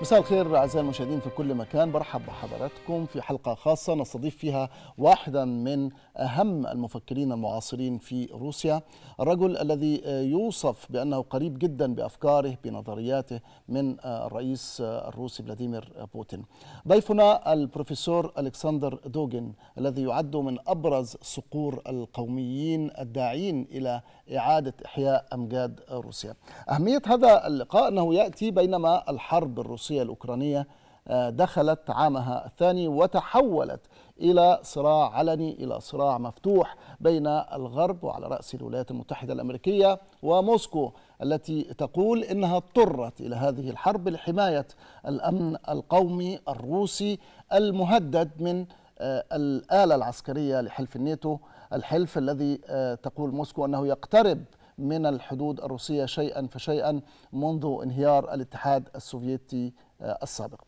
مساء الخير أعزائي المشاهدين في كل مكان برحب بحضراتكم في حلقة خاصة نستضيف فيها واحدا من أهم المفكرين المعاصرين في روسيا الرجل الذي يوصف بأنه قريب جدا بأفكاره بنظرياته من الرئيس الروسي فلاديمير بوتين ضيفنا البروفيسور ألكسندر دوغن الذي يعد من أبرز صقور القوميين الداعين إلى إعادة إحياء أمجاد روسيا أهمية هذا اللقاء أنه يأتي بينما الحرب الروسية الأوكرانية آه، دخلت عامها الثاني وتحولت إلى صراع علني إلى صراع مفتوح بين الغرب وعلى رأس الولايات المتحدة الأمريكية وموسكو التي تقول إنها اضطرت إلى هذه الحرب لحماية الأمن القومي الروسي المهدد من آه، الآلة العسكرية لحلف الناتو الحلف الذي آه، تقول موسكو أنه يقترب من الحدود الروسية شيئا فشيئا منذ انهيار الاتحاد السوفيتي آه، السابق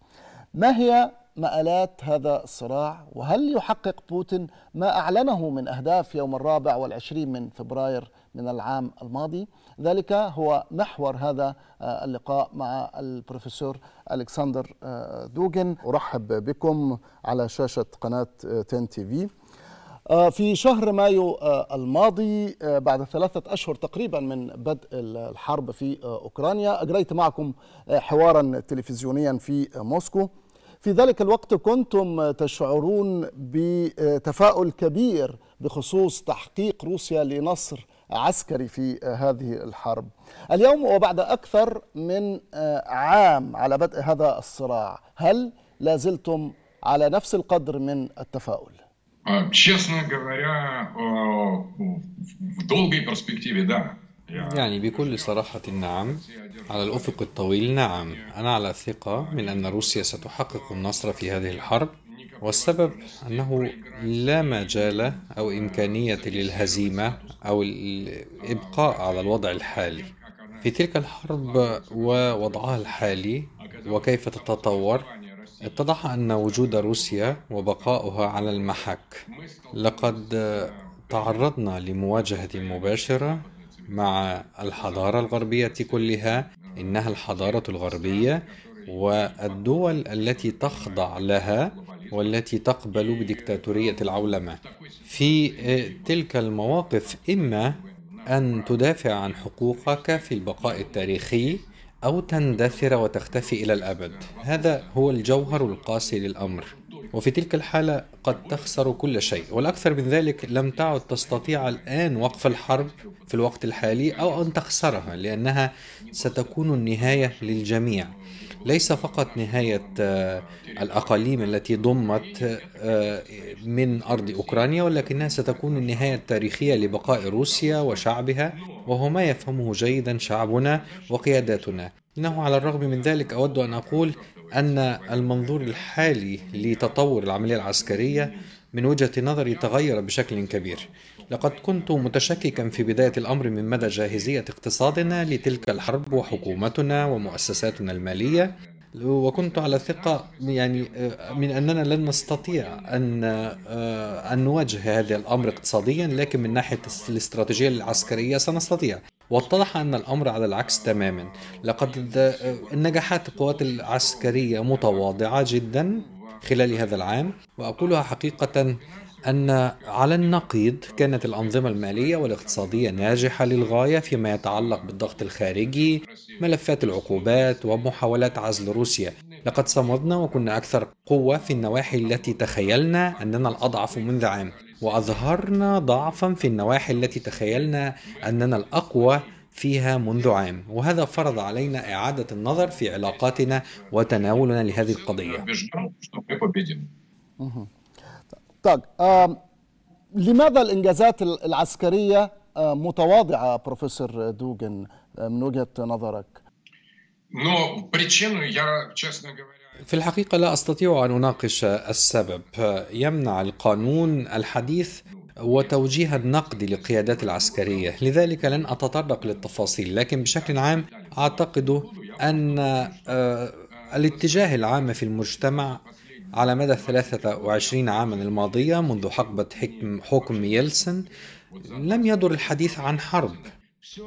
ما هي مآلات هذا الصراع وهل يحقق بوتين ما أعلنه من أهداف يوم الرابع والعشرين من فبراير من العام الماضي ذلك هو محور هذا آه، اللقاء مع البروفيسور ألكسندر دوجن أرحب بكم على شاشة قناة تين تي في آه، في شهر مايو آه، الماضي آه، بعد ثلاثة أشهر تقريبا من بدء الحرب في أوكرانيا أجريت معكم حوارا تلفزيونيا في موسكو في ذلك الوقت كنتم تشعرون بتفاؤل كبير بخصوص تحقيق روسيا لنصر عسكري في هذه الحرب اليوم وبعد أكثر من عام على بدء هذا الصراع هل لازلتم على نفس القدر من التفاؤل؟ честно говоря, в долгой перспективе, да. يعني بكل صراحة نعم على الأفق الطويل نعم أنا على ثقة من أن روسيا ستحقق النصر في هذه الحرب والسبب أنه لا مجال أو إمكانية للهزيمة أو الإبقاء على الوضع الحالي في تلك الحرب ووضعها الحالي وكيف تتطور اتضح أن وجود روسيا وبقاؤها على المحك لقد تعرضنا لمواجهة مباشرة مع الحضارة الغربية كلها إنها الحضارة الغربية والدول التي تخضع لها والتي تقبل بدكتاتوريه العولمة في تلك المواقف إما أن تدافع عن حقوقك في البقاء التاريخي أو تندثر وتختفي إلى الأبد هذا هو الجوهر القاسي للأمر وفي تلك الحالة قد تخسر كل شيء والأكثر من ذلك لم تعد تستطيع الآن وقف الحرب في الوقت الحالي أو أن تخسرها لأنها ستكون النهاية للجميع ليس فقط نهاية آه، الأقاليم التي ضمت آه، من أرض أوكرانيا ولكنها ستكون النهاية التاريخية لبقاء روسيا وشعبها وهو ما يفهمه جيدا شعبنا وقياداتنا إنه على الرغم من ذلك أود أن أقول أن المنظور الحالي لتطور العملية العسكرية من وجهة نظري تغير بشكل كبير لقد كنت متشككا في بداية الأمر من مدى جاهزية اقتصادنا لتلك الحرب وحكومتنا ومؤسساتنا المالية وكنت على ثقة يعني من أننا لن نستطيع أن أن نواجه هذا الأمر اقتصاديا لكن من ناحية الاستراتيجية العسكرية سنستطيع واتضح أن الأمر على العكس تماما لقد نجحت القوات العسكرية متواضعة جدا خلال هذا العام وأقولها حقيقة أن على النقيض كانت الأنظمة المالية والاقتصادية ناجحة للغاية فيما يتعلق بالضغط الخارجي، ملفات العقوبات ومحاولات عزل روسيا. لقد صمدنا وكنا أكثر قوة في النواحي التي تخيلنا أننا الأضعف منذ عام، وأظهرنا ضعفا في النواحي التي تخيلنا أننا الأقوى فيها منذ عام وهذا فرض علينا إعادة النظر في علاقاتنا وتناولنا لهذه القضية طيب لماذا الانجازات العسكريه متواضعه بروفيسور دوجن من وجهه نظرك؟ في الحقيقه لا استطيع ان اناقش السبب يمنع القانون الحديث وتوجيه النقد للقيادات العسكريه لذلك لن اتطرق للتفاصيل لكن بشكل عام اعتقد ان آه، الاتجاه العام في المجتمع على مدى 23 عاما الماضية منذ حقبة حكم, حكم يلسن لم يدر الحديث عن حرب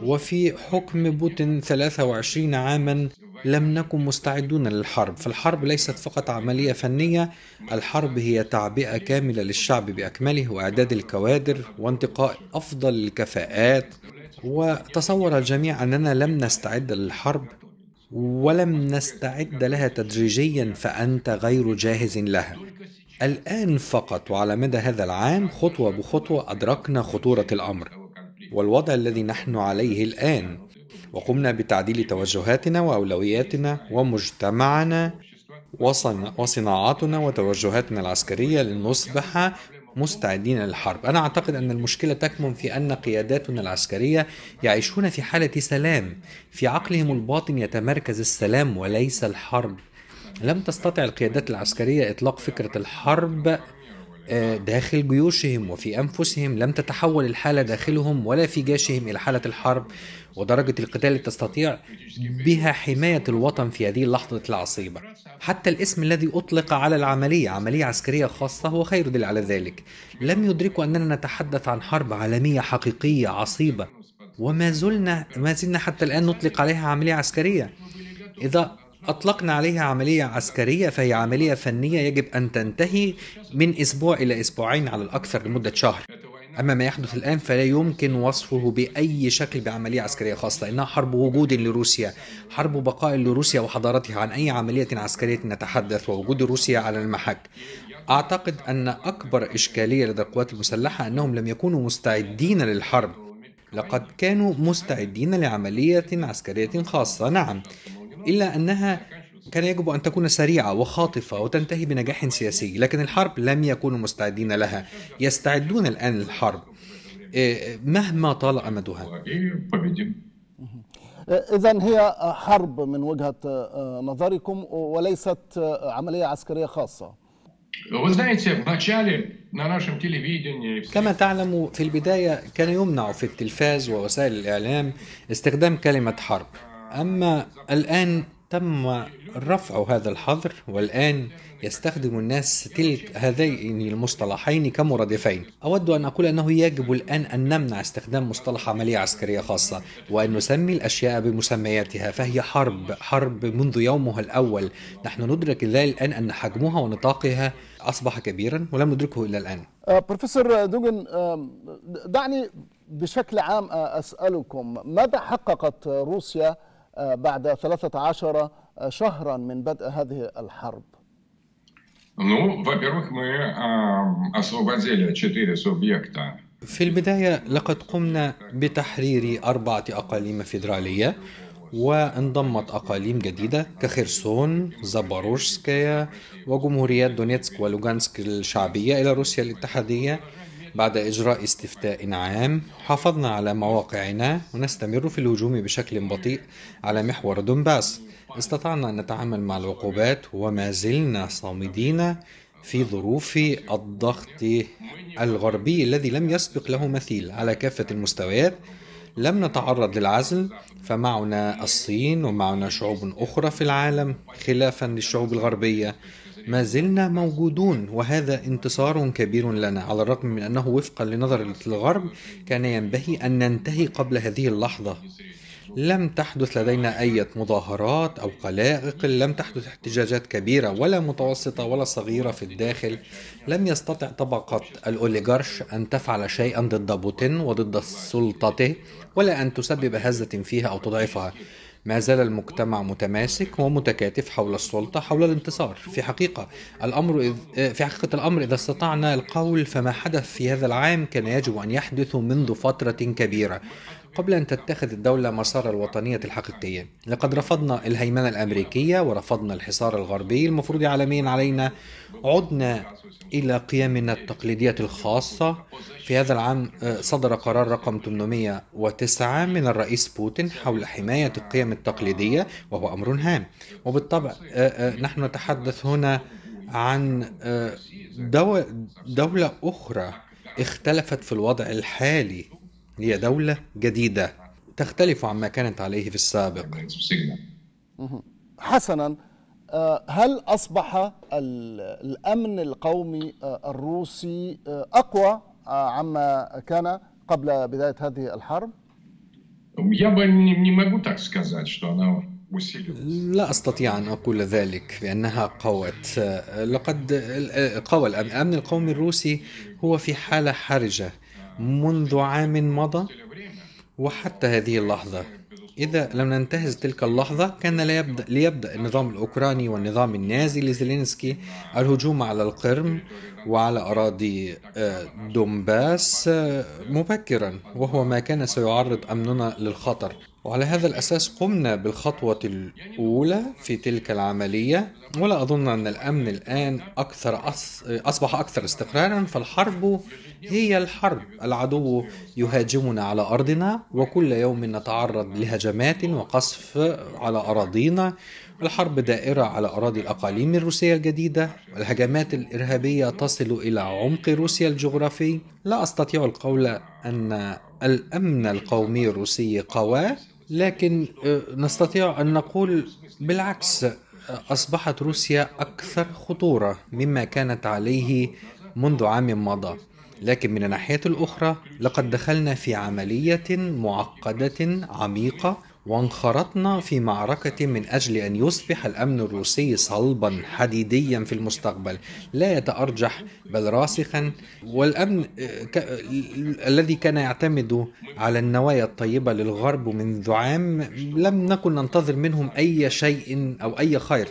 وفي حكم بوتين 23 عاما لم نكن مستعدون للحرب فالحرب ليست فقط عملية فنية الحرب هي تعبئة كاملة للشعب بأكمله وإعداد الكوادر وانتقاء أفضل الكفاءات وتصور الجميع أننا لم نستعد للحرب ولم نستعد لها تدريجيا فانت غير جاهز لها الان فقط وعلى مدى هذا العام خطوه بخطوه ادركنا خطوره الامر والوضع الذي نحن عليه الان وقمنا بتعديل توجهاتنا واولوياتنا ومجتمعنا وصناعاتنا وتوجهاتنا العسكريه لنصبح مستعدين للحرب أنا أعتقد أن المشكلة تكمن في أن قياداتنا العسكرية يعيشون في حالة سلام في عقلهم الباطن يتمركز السلام وليس الحرب لم تستطع القيادات العسكرية إطلاق فكرة الحرب آه، داخل جيوشهم وفي أنفسهم لم تتحول الحالة داخلهم ولا في جيشهم إلى حالة الحرب ودرجة القتال التي تستطيع بها حماية الوطن في هذه اللحظة العصيبة حتى الاسم الذي أطلق على العملية عملية عسكرية خاصة هو خير دليل على ذلك لم يدركوا أننا نتحدث عن حرب عالمية حقيقية عصيبة وما زلنا ما زلنا حتى الآن نطلق عليها عملية عسكرية إذا أطلقنا عليها عملية عسكرية فهي عملية فنية يجب أن تنتهي من أسبوع إلى أسبوعين على الأكثر لمدة شهر أما ما يحدث الآن فلا يمكن وصفه بأي شكل بعملية عسكرية خاصة لأنها حرب وجود لروسيا حرب بقاء لروسيا وحضارتها عن أي عملية عسكرية نتحدث ووجود روسيا على المحك أعتقد أن أكبر إشكالية لدى القوات المسلحة أنهم لم يكونوا مستعدين للحرب لقد كانوا مستعدين لعملية عسكرية خاصة نعم إلا أنها كان يجب أن تكون سريعة وخاطفة وتنتهي بنجاح سياسي لكن الحرب لم يكونوا مستعدين لها يستعدون الآن للحرب إيه، مهما طال أمدها إذا هي حرب من وجهة آه، نظركم وليست آه، عملية عسكرية خاصة كما تعلم في البداية كان يمنع في التلفاز ووسائل الإعلام استخدام كلمة حرب أما الآن تم رفع هذا الحظر والآن يستخدم الناس تلك هذين المصطلحين كمرادفين أود أن أقول أنه يجب الآن أن نمنع استخدام مصطلح عملية عسكرية خاصة وأن نسمي الأشياء بمسمياتها فهي حرب حرب منذ يومها الأول نحن ندرك ذلك الآن أن حجمها ونطاقها أصبح كبيرا ولم ندركه إلى الآن أه، بروفيسور دوجن أه، دعني بشكل عام أسألكم ماذا حققت روسيا آه، بعد 13 آه، شهرا من بدء هذه الحرب؟ في البداية لقد قمنا بتحرير أربعة أقاليم فيدرالية وانضمت أقاليم جديدة كخرسون، زاباروشسكايا وجمهوريات دونيتسك ولوغانسك الشعبية إلى روسيا الاتحادية بعد إجراء استفتاء عام حافظنا على مواقعنا ونستمر في الهجوم بشكل بطيء على محور دونباس استطعنا أن نتعامل مع العقوبات وما زلنا صامدين في ظروف الضغط الغربي الذي لم يسبق له مثيل على كافة المستويات لم نتعرض للعزل فمعنا الصين ومعنا شعوب أخرى في العالم خلافا للشعوب الغربية ما زلنا موجودون وهذا انتصار كبير لنا على الرغم من أنه وفقا لنظر الغرب كان ينبغي أن ننتهي قبل هذه اللحظة لم تحدث لدينا أي مظاهرات أو قلائق لم تحدث احتجاجات كبيرة ولا متوسطة ولا صغيرة في الداخل لم يستطع طبقة الأوليغارش أن تفعل شيئا ضد بوتين وضد سلطته ولا أن تسبب هزة فيها أو تضعفها ما زال المجتمع متماسك ومتكاتف حول السلطة حول الانتصار في حقيقة الأمر إذ في حقيقة الأمر إذا استطعنا القول فما حدث في هذا العام كان يجب أن يحدث منذ فترة كبيرة قبل أن تتخذ الدولة مسار الوطنية الحقيقية لقد رفضنا الهيمنة الأمريكية ورفضنا الحصار الغربي المفروض عالميا علينا عدنا إلى قيمنا التقليدية الخاصة في هذا العام آه، صدر قرار رقم 809 من الرئيس بوتين حول حماية القيم التقليدية وهو أمر هام وبالطبع آه، آه، نحن نتحدث هنا عن دولة أخرى اختلفت في الوضع الحالي هي دولة جديدة تختلف عما كانت عليه في السابق حسنا آه، هل أصبح الأمن القومي آه، الروسي آه، أقوى عما كان قبل بداية هذه الحرب؟ لا أستطيع أن أقول ذلك بأنها قوت لقد قوى الأمن القومي الروسي هو في حالة حرجة منذ عام مضى وحتى هذه اللحظة إذا لم ننتهز تلك اللحظة كان ليبدأ, ليبدأ النظام الأوكراني والنظام النازي لزيلينسكي الهجوم على القرم وعلى أراضي آه، دومباس آه، مبكرا وهو ما كان سيعرض أمننا للخطر وعلى هذا الأساس قمنا بالخطوة الأولى في تلك العملية ولا أظن أن الأمن الآن أكثر أصبح أكثر استقرارا فالحرب هي الحرب العدو يهاجمنا على أرضنا وكل يوم نتعرض لهجمات وقصف على أراضينا الحرب دائرة على أراضي الأقاليم الروسية الجديدة الهجمات الإرهابية تصل إلى عمق روسيا الجغرافي لا أستطيع القول أن الأمن القومي الروسي قواه لكن آه، نستطيع أن نقول بالعكس آه، أصبحت روسيا أكثر خطورة مما كانت عليه منذ عام مضى لكن من الناحية الأخرى لقد دخلنا في عملية معقدة عميقة وانخرطنا في معركة من أجل أن يصبح الأمن الروسي صلبا حديديا في المستقبل لا يتأرجح بل راسخا والأمن آه، ك... آه، الذي كان يعتمد على النوايا الطيبة للغرب منذ عام لم نكن ننتظر منهم أي شيء أو أي خير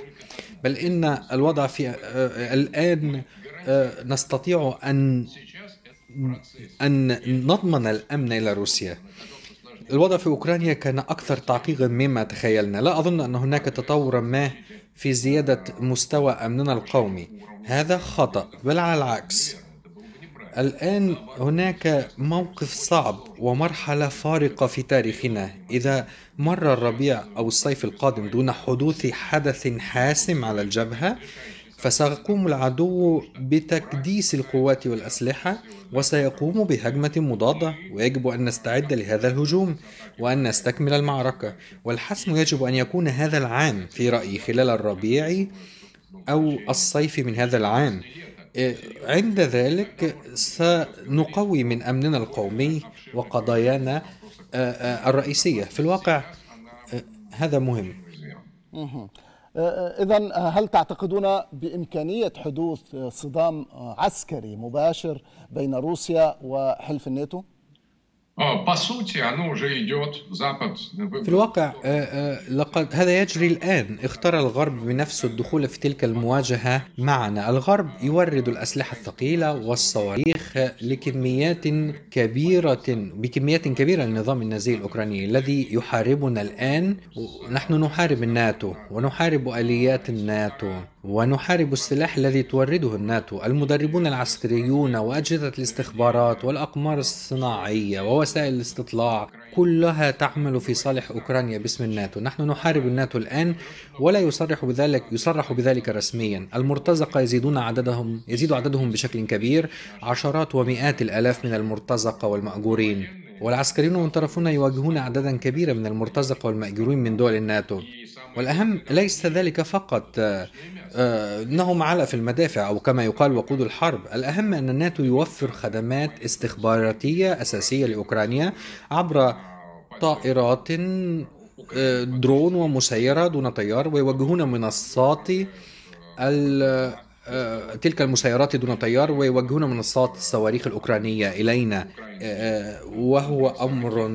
بل إن الوضع في آه، الآن نستطيع أن أن نضمن الأمن إلى روسيا الوضع في أوكرانيا كان أكثر تعقيدا مما تخيلنا لا أظن أن هناك تطورا ما في زيادة مستوى أمننا القومي هذا خطأ بل على العكس الآن هناك موقف صعب ومرحلة فارقة في تاريخنا إذا مر الربيع أو الصيف القادم دون حدوث حدث حاسم على الجبهة فسيقوم العدو بتكديس القوات والأسلحة وسيقوم بهجمة مضادة ويجب أن نستعد لهذا الهجوم وأن نستكمل المعركة والحسم يجب أن يكون هذا العام في رأيي خلال الربيع أو الصيف من هذا العام عند ذلك سنقوي من أمننا القومي وقضايانا آه، آه، الرئيسية في الواقع آه، هذا مهم آه، إذا آه، هل تعتقدون بإمكانية حدوث آه، صدام عسكري مباشر بين روسيا وحلف الناتو؟ في الواقع آه، آه، لقد هذا يجري الآن اختار الغرب بنفسه الدخول في تلك المواجهة معنا الغرب يورد الأسلحة الثقيلة والصواريخ لكميات كبيرة بكميات كبيرة للنظام النازي الأوكراني الذي يحاربنا الآن نحن نحارب الناتو ونحارب آليات الناتو ونحارب السلاح الذي تورده الناتو المدربون العسكريون وأجهزة الاستخبارات والأقمار الصناعية ووسائل الاستطلاع كلها تعمل في صالح أوكرانيا باسم الناتو نحن نحارب الناتو الآن ولا يصرح بذلك يصرح بذلك رسميا المرتزقة يزيدون عددهم يزيد عددهم بشكل كبير عشرات ومئات الآلاف من المرتزقة والمأجورين والعسكريون المنطرفون يواجهون عددا كبيرا من المرتزقة والمأجورين من دول الناتو والأهم ليس ذلك فقط آه، آه، أنهم على في المدافع أو كما يقال وقود الحرب الأهم أن الناتو يوفر خدمات استخباراتية أساسية لأوكرانيا عبر طائرات آه، درون ومسيرة دون طيار ويوجهون منصات تلك المسيرات دون طيار ويوجهون منصات الصواريخ الأوكرانية إلينا وهو أمر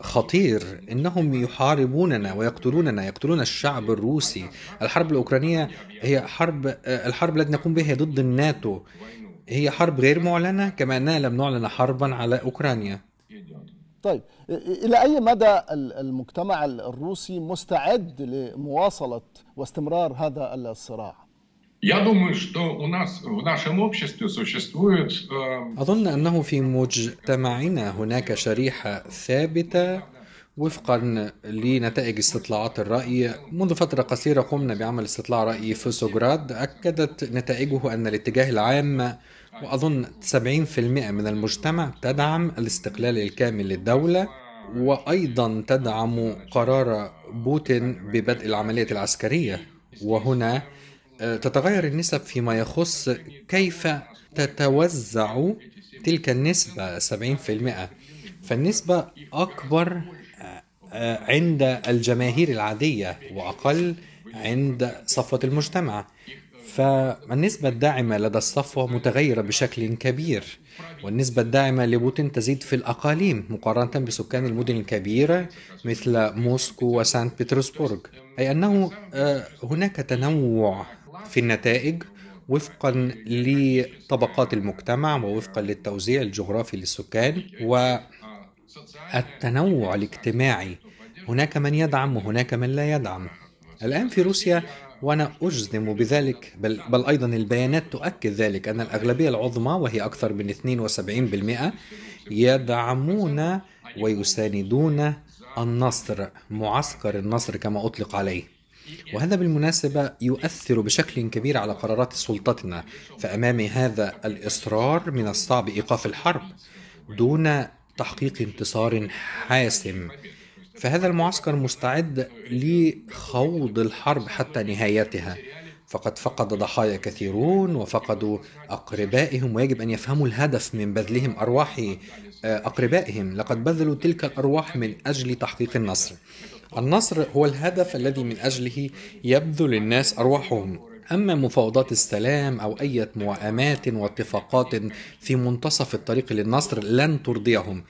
خطير انهم يحاربوننا ويقتلوننا يقتلون الشعب الروسي الحرب الاوكرانيه هي حرب الحرب التي نقوم بها ضد الناتو هي حرب غير معلنه كما اننا لم نعلن حربا على اوكرانيا طيب الى اي مدى المجتمع الروسي مستعد لمواصله واستمرار هذا الصراع Я думаю, что у нас в нашем обществе существует... Э, أظن أنه في مجتمعنا هناك شريحة ثابتة وفقا لنتائج استطلاعات الرأي منذ فترة قصيرة قمنا بعمل استطلاع رأي في سوغراد أكدت نتائجه أن الاتجاه العام وأظن 70% من المجتمع تدعم الاستقلال الكامل للدولة وأيضا تدعم قرار بوتين ببدء العملية العسكرية وهنا تتغير النسب فيما يخص كيف تتوزع تلك النسبة 70% فالنسبة أكبر آه، عند الجماهير العادية وأقل عند صفوة المجتمع فالنسبة الداعمة لدى الصفوة متغيرة بشكل كبير والنسبة الداعمة لبوتين تزيد في الأقاليم مقارنة بسكان المدن الكبيرة مثل موسكو وسانت بطرسبرغ أي أنه آه، هناك تنوع في النتائج وفقا لطبقات المجتمع ووفقا للتوزيع الجغرافي للسكان والتنوع الاجتماعي هناك من يدعم وهناك من لا يدعم الآن في روسيا وأنا أجزم بذلك بل, بل أيضا البيانات تؤكد ذلك أن الأغلبية العظمى وهي أكثر من 72% يدعمون ويساندون النصر معسكر النصر كما أطلق عليه وهذا بالمناسبة يؤثر بشكل كبير على قرارات سلطتنا فأمام هذا الإصرار من الصعب إيقاف الحرب دون تحقيق انتصار حاسم فهذا المعسكر مستعد لخوض الحرب حتى نهايتها فقد فقد ضحايا كثيرون وفقدوا أقربائهم ويجب أن يفهموا الهدف من بذلهم أرواح آه، أقربائهم لقد بذلوا تلك الأرواح من أجل تحقيق النصر النصر هو الهدف الذي من أجله يبذل الناس أرواحهم أما مفاوضات السلام أو أي موائمات واتفاقات في منتصف الطريق للنصر لن ترضيهم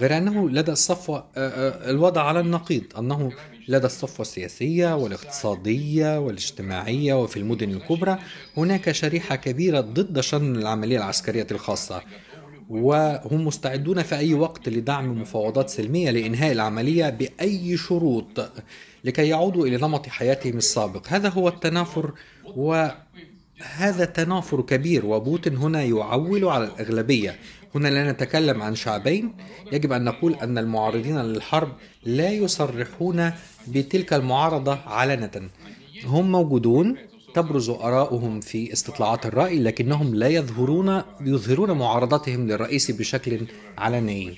غير أنه لدى الصفوة آه، آه، الوضع على النقيض أنه لدى الصفوة السياسية والاقتصادية والاجتماعية وفي المدن الكبرى هناك شريحة كبيرة ضد شن العملية العسكرية الخاصة وهم مستعدون في أي وقت لدعم مفاوضات سلمية لإنهاء العملية بأي شروط لكي يعودوا إلى نمط حياتهم السابق هذا هو التنافر وهذا تنافر كبير وبوتين هنا يعول على الأغلبية هنا لا نتكلم عن شعبين يجب أن نقول أن المعارضين للحرب لا يصرحون بتلك المعارضة علنة هم موجودون تبرز آراؤهم في استطلاعات الرأي لكنهم لا يظهرون يظهرون معارضتهم للرئيس بشكل علني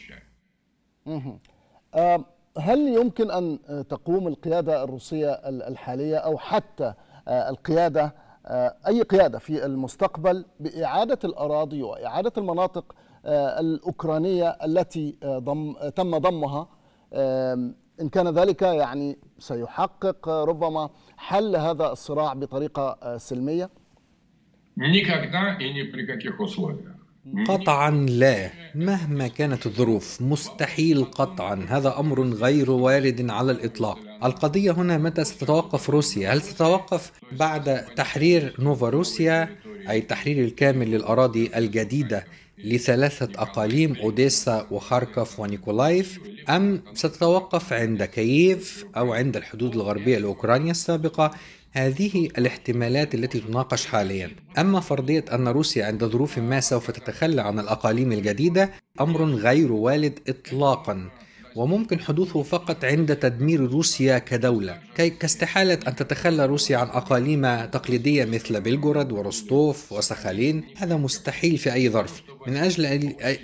هل يمكن أن تقوم القيادة الروسية الحالية أو حتى آه، القيادة آه، أي قيادة في المستقبل بإعادة الأراضي وإعادة المناطق آه، الأوكرانية التي ضم تم ضمها إن كان ذلك يعني سيحقق ربما حل هذا الصراع بطريقة آه، سلمية؟ قطعا لا مهما كانت الظروف مستحيل قطعا هذا امر غير وارد على الاطلاق القضيه هنا متى ستتوقف روسيا هل ستتوقف بعد تحرير نوفا روسيا اي التحرير الكامل للاراضي الجديده لثلاثة أقاليم أوديسا وخاركوف ونيكولايف أم ستتوقف عند كييف أو عند الحدود الغربية لأوكرانيا السابقة هذه الاحتمالات التي تناقش حاليا أما فرضية أن روسيا عند ظروف ما سوف تتخلى عن الأقاليم الجديدة أمر غير والد إطلاقا وممكن حدوثه فقط عند تدمير روسيا كدولة كاستحالة أن تتخلى روسيا عن أقاليم تقليدية مثل بلغوراد وروستوف وسخالين هذا مستحيل في أي ظرف من أجل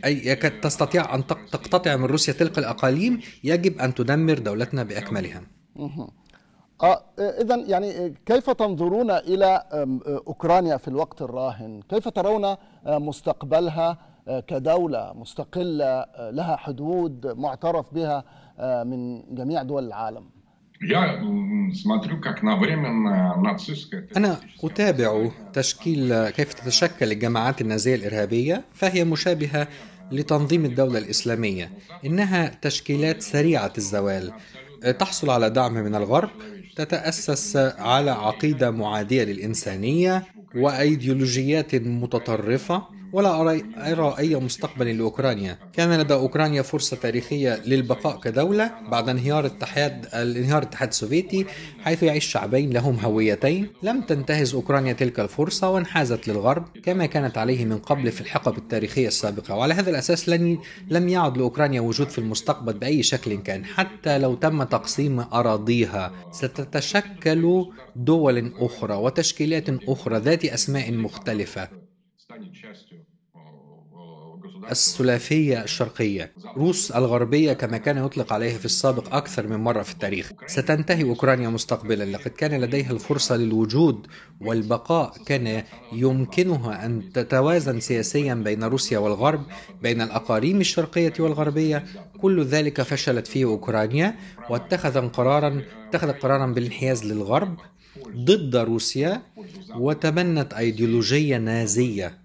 أي تستطيع أن تقتطع من روسيا تلك الأقاليم يجب أن تدمر دولتنا بأكملها آه, آه، إذا يعني آه، كيف تنظرون إلى آه، أوكرانيا في الوقت الراهن؟ كيف ترون مستقبلها؟ آه، كدولة مستقلة آه، لها حدود معترف بها آه، من جميع دول العالم أنا أتابع تشكيل كيف تتشكل الجماعات النازية الإرهابية فهي مشابهة لتنظيم الدولة الإسلامية إنها تشكيلات سريعة الزوال تحصل على دعم من الغرب تتأسس على عقيدة معادية للإنسانية وأيديولوجيات متطرفة ولا أرى أي مستقبل لأوكرانيا كان لدى أوكرانيا فرصة تاريخية للبقاء كدولة بعد انهيار الاتحاد الانهيار الاتحاد السوفيتي حيث يعيش شعبين لهم هويتين لم تنتهز أوكرانيا تلك الفرصة وانحازت للغرب كما كانت عليه من قبل في الحقب التاريخية السابقة وعلى هذا الأساس لن لم يعد لأوكرانيا وجود في المستقبل بأي شكل كان حتى لو تم تقسيم أراضيها ستتشكل دول أخرى وتشكيلات أخرى ذات أسماء مختلفة الثلاثية الشرقية روس الغربية كما كان يطلق عليها في السابق أكثر من مرة في التاريخ ستنتهي أوكرانيا مستقبلا لقد كان لديها الفرصة للوجود والبقاء كان يمكنها أن تتوازن سياسيا بين روسيا والغرب بين الأقاليم الشرقية والغربية كل ذلك فشلت فيه أوكرانيا واتخذ قرارا اتخذت قرارا بالانحياز للغرب ضد روسيا وتبنت أيديولوجية نازية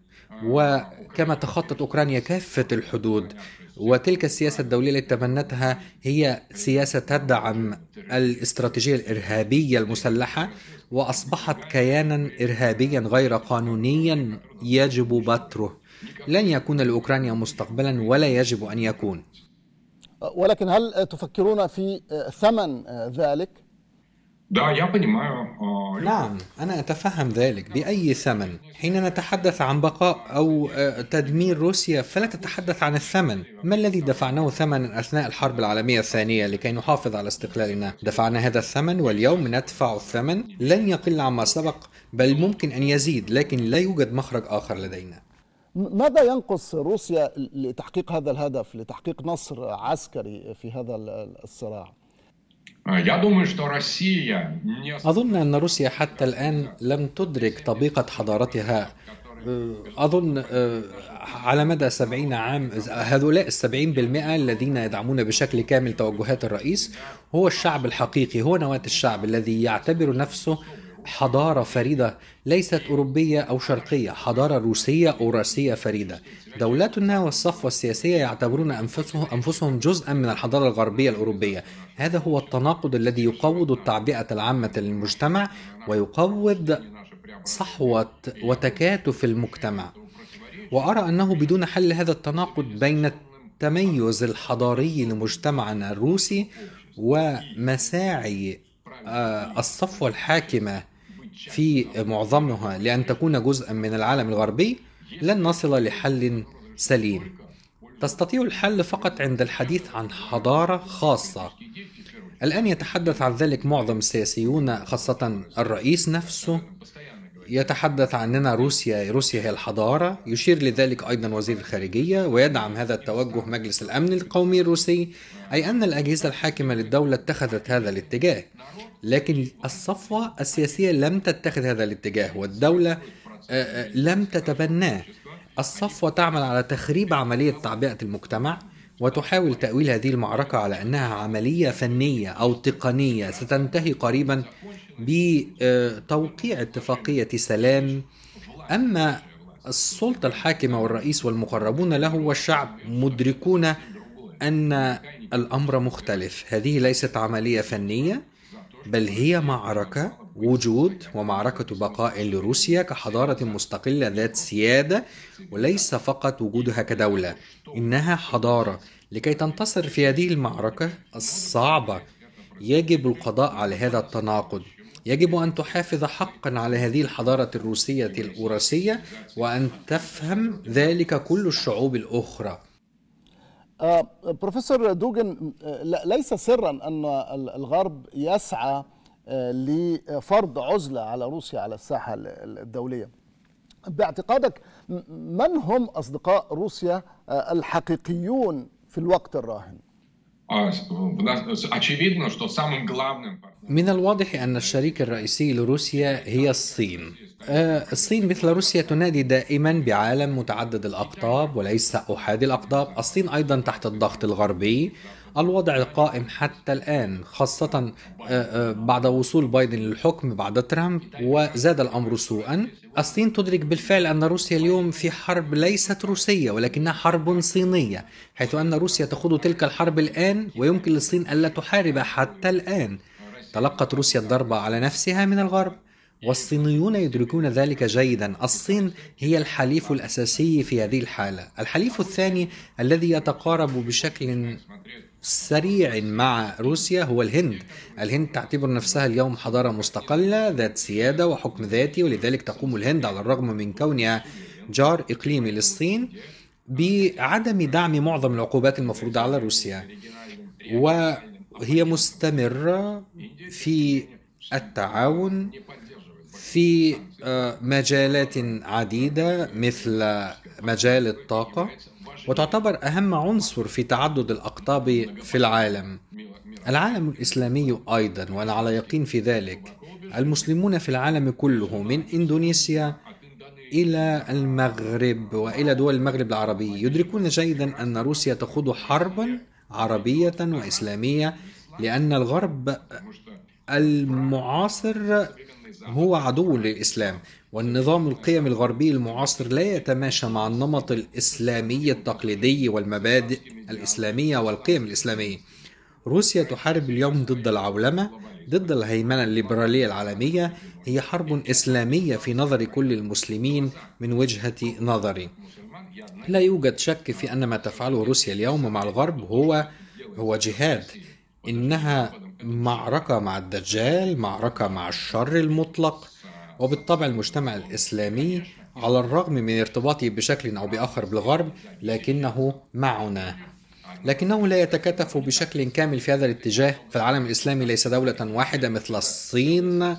و كما تخطت أوكرانيا كافة الحدود وتلك السياسة الدولية التي تبنتها هي سياسة تدعم الاستراتيجية الإرهابية المسلحة وأصبحت كيانا إرهابيا غير قانونيا يجب بتره لن يكون لأوكرانيا مستقبلا ولا يجب أن يكون ولكن هل تفكرون في ثمن ذلك؟ Да, я понимаю. نعم، أنا أتفهم ذلك بأي ثمن. حين نتحدث عن بقاء أو آه، تدمير روسيا، فلا تتحدث عن الثمن. ما الذي دفعناه ثمنا أثناء الحرب العالمية الثانية لكي نحافظ على استقلالنا؟ دفعنا هذا الثمن واليوم ندفع الثمن لن يقل عما سبق بل ممكن أن يزيد، لكن لا يوجد مخرج آخر لدينا. ماذا ينقص روسيا لتحقيق هذا الهدف لتحقيق نصر عسكري في هذا الصراع Э, أظن أن روسيا حتى الآن لم تدرك طبيقة حضارتها э, أظن أه، على مدى سبعين عام هؤلاء السبعين بالمئة الذين يدعمون بشكل كامل توجهات الرئيس هو الشعب الحقيقي هو نواة الشعب الذي يعتبر نفسه حضارة فريدة ليست أوروبية أو شرقية حضارة روسية أوراسية فريدة دولتنا والصفوة السياسية يعتبرون أنفسهم, أنفسهم جزءا من الحضارة الغربية الأوروبية هذا هو التناقض الذي يقوض التعبئة العامة للمجتمع ويقوض صحوة وتكاتف المجتمع وأرى أنه بدون حل هذا التناقض بين التميز الحضاري لمجتمعنا الروسي ومساعي آه، الصفوة الحاكمة في معظمها لأن تكون جزءا من العالم الغربي لن نصل لحل سليم تستطيع الحل فقط عند الحديث عن حضارة خاصة الآن يتحدث عن ذلك معظم السياسيون خاصة الرئيس نفسه يتحدث عننا روسيا روسيا هي الحضارة يشير لذلك أيضا وزير الخارجية ويدعم هذا التوجه مجلس الأمن القومي الروسي أي أن الأجهزة الحاكمة للدولة اتخذت هذا الاتجاه لكن الصفوة السياسية لم تتخذ هذا الاتجاه والدولة آه، آه، لم تتبناه الصفوة تعمل على تخريب عملية تعبئة المجتمع وتحاول تأويل هذه المعركة على أنها عملية فنية أو تقنية ستنتهي قريبا بتوقيع اتفاقية سلام أما السلطة الحاكمة والرئيس والمقربون له والشعب مدركون أن الأمر مختلف هذه ليست عملية فنية بل هي معركة وجود ومعركة بقاء لروسيا كحضارة مستقلة ذات سيادة وليس فقط وجودها كدولة إنها حضارة لكي تنتصر في هذه المعركة الصعبة يجب القضاء على هذا التناقض يجب أن تحافظ حقا على هذه الحضارة الروسية الأوراسية وأن تفهم ذلك كل الشعوب الأخرى آه، بروفيسور دوجن ليس سرا أن الغرب يسعى لفرض عزله على روسيا على الساحه الدوليه. باعتقادك من هم اصدقاء روسيا آه، الحقيقيون في الوقت الراهن؟ آه، من الواضح أن الشريك الرئيسي لروسيا هي الصين آه، الصين مثل روسيا تنادي دائما بعالم متعدد الأقطاب وليس أحادي الأقطاب الصين أيضا تحت الضغط الغربي الوضع قائم حتى الآن خاصة آه، آه، بعد وصول بايدن للحكم بعد ترامب وزاد الأمر سوءا الصين تدرك بالفعل أن روسيا اليوم في حرب ليست روسية ولكنها حرب صينية حيث أن روسيا تخوض تلك الحرب الآن ويمكن للصين ألا تحارب حتى الآن تلقت روسيا الضربة على نفسها من الغرب والصينيون يدركون ذلك جيدا الصين هي الحليف الاساسي في هذه الحاله الحليف الثاني الذي يتقارب بشكل سريع مع روسيا هو الهند الهند تعتبر نفسها اليوم حضارة مستقلة ذات سيادة وحكم ذاتي ولذلك تقوم الهند على الرغم من كونها جار إقليمي للصين بعدم دعم معظم العقوبات المفروضة على روسيا وهي مستمرة في التعاون في آه، مجالات عديدة مثل مجال الطاقة وتعتبر أهم عنصر في تعدد الأقطاب في العالم العالم الإسلامي أيضا وأنا على يقين في ذلك المسلمون في العالم كله من إندونيسيا إلى المغرب وإلى دول المغرب العربي يدركون جيدا أن روسيا تخوض حربا عربية وإسلامية لأن الغرب المعاصر هو عدو للإسلام والنظام القيم الغربي المعاصر لا يتماشى مع النمط الإسلامي التقليدي والمبادئ الإسلامية والقيم الإسلامية روسيا تحارب اليوم ضد العولمة ضد الهيمنة الليبرالية العالمية هي حرب إسلامية في نظر كل المسلمين من وجهة نظري لا يوجد شك في أن ما تفعله روسيا اليوم مع الغرب هو هو جهاد إنها معركة مع الدجال معركة مع الشر المطلق وبالطبع المجتمع الإسلامي على الرغم من ارتباطه بشكل أو بآخر بالغرب لكنه معنا لكنه لا يتكاتف بشكل كامل في هذا الاتجاه فالعالم الإسلامي ليس دولة واحدة مثل الصين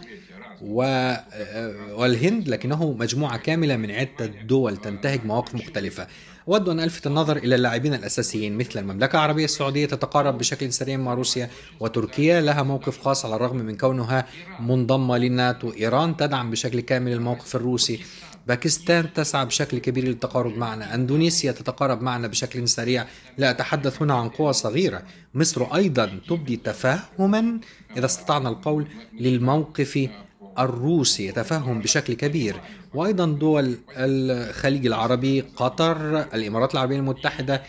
والهند لكنه مجموعة كاملة من عدة دول تنتهج مواقف مختلفة أود أن ألفت النظر إلى اللاعبين الأساسيين مثل المملكة العربية السعودية تتقارب بشكل سريع مع روسيا وتركيا لها موقف خاص على الرغم من كونها منضمة للناتو إيران تدعم بشكل كامل الموقف الروسي باكستان تسعى بشكل كبير للتقارب معنا أندونيسيا تتقارب معنا بشكل سريع لا أتحدث هنا عن قوى صغيرة مصر أيضا تبدي تفهما إذا استطعنا القول للموقف الروسي يتفهم بشكل كبير وايضا دول الخليج العربي قطر الامارات العربيه المتحده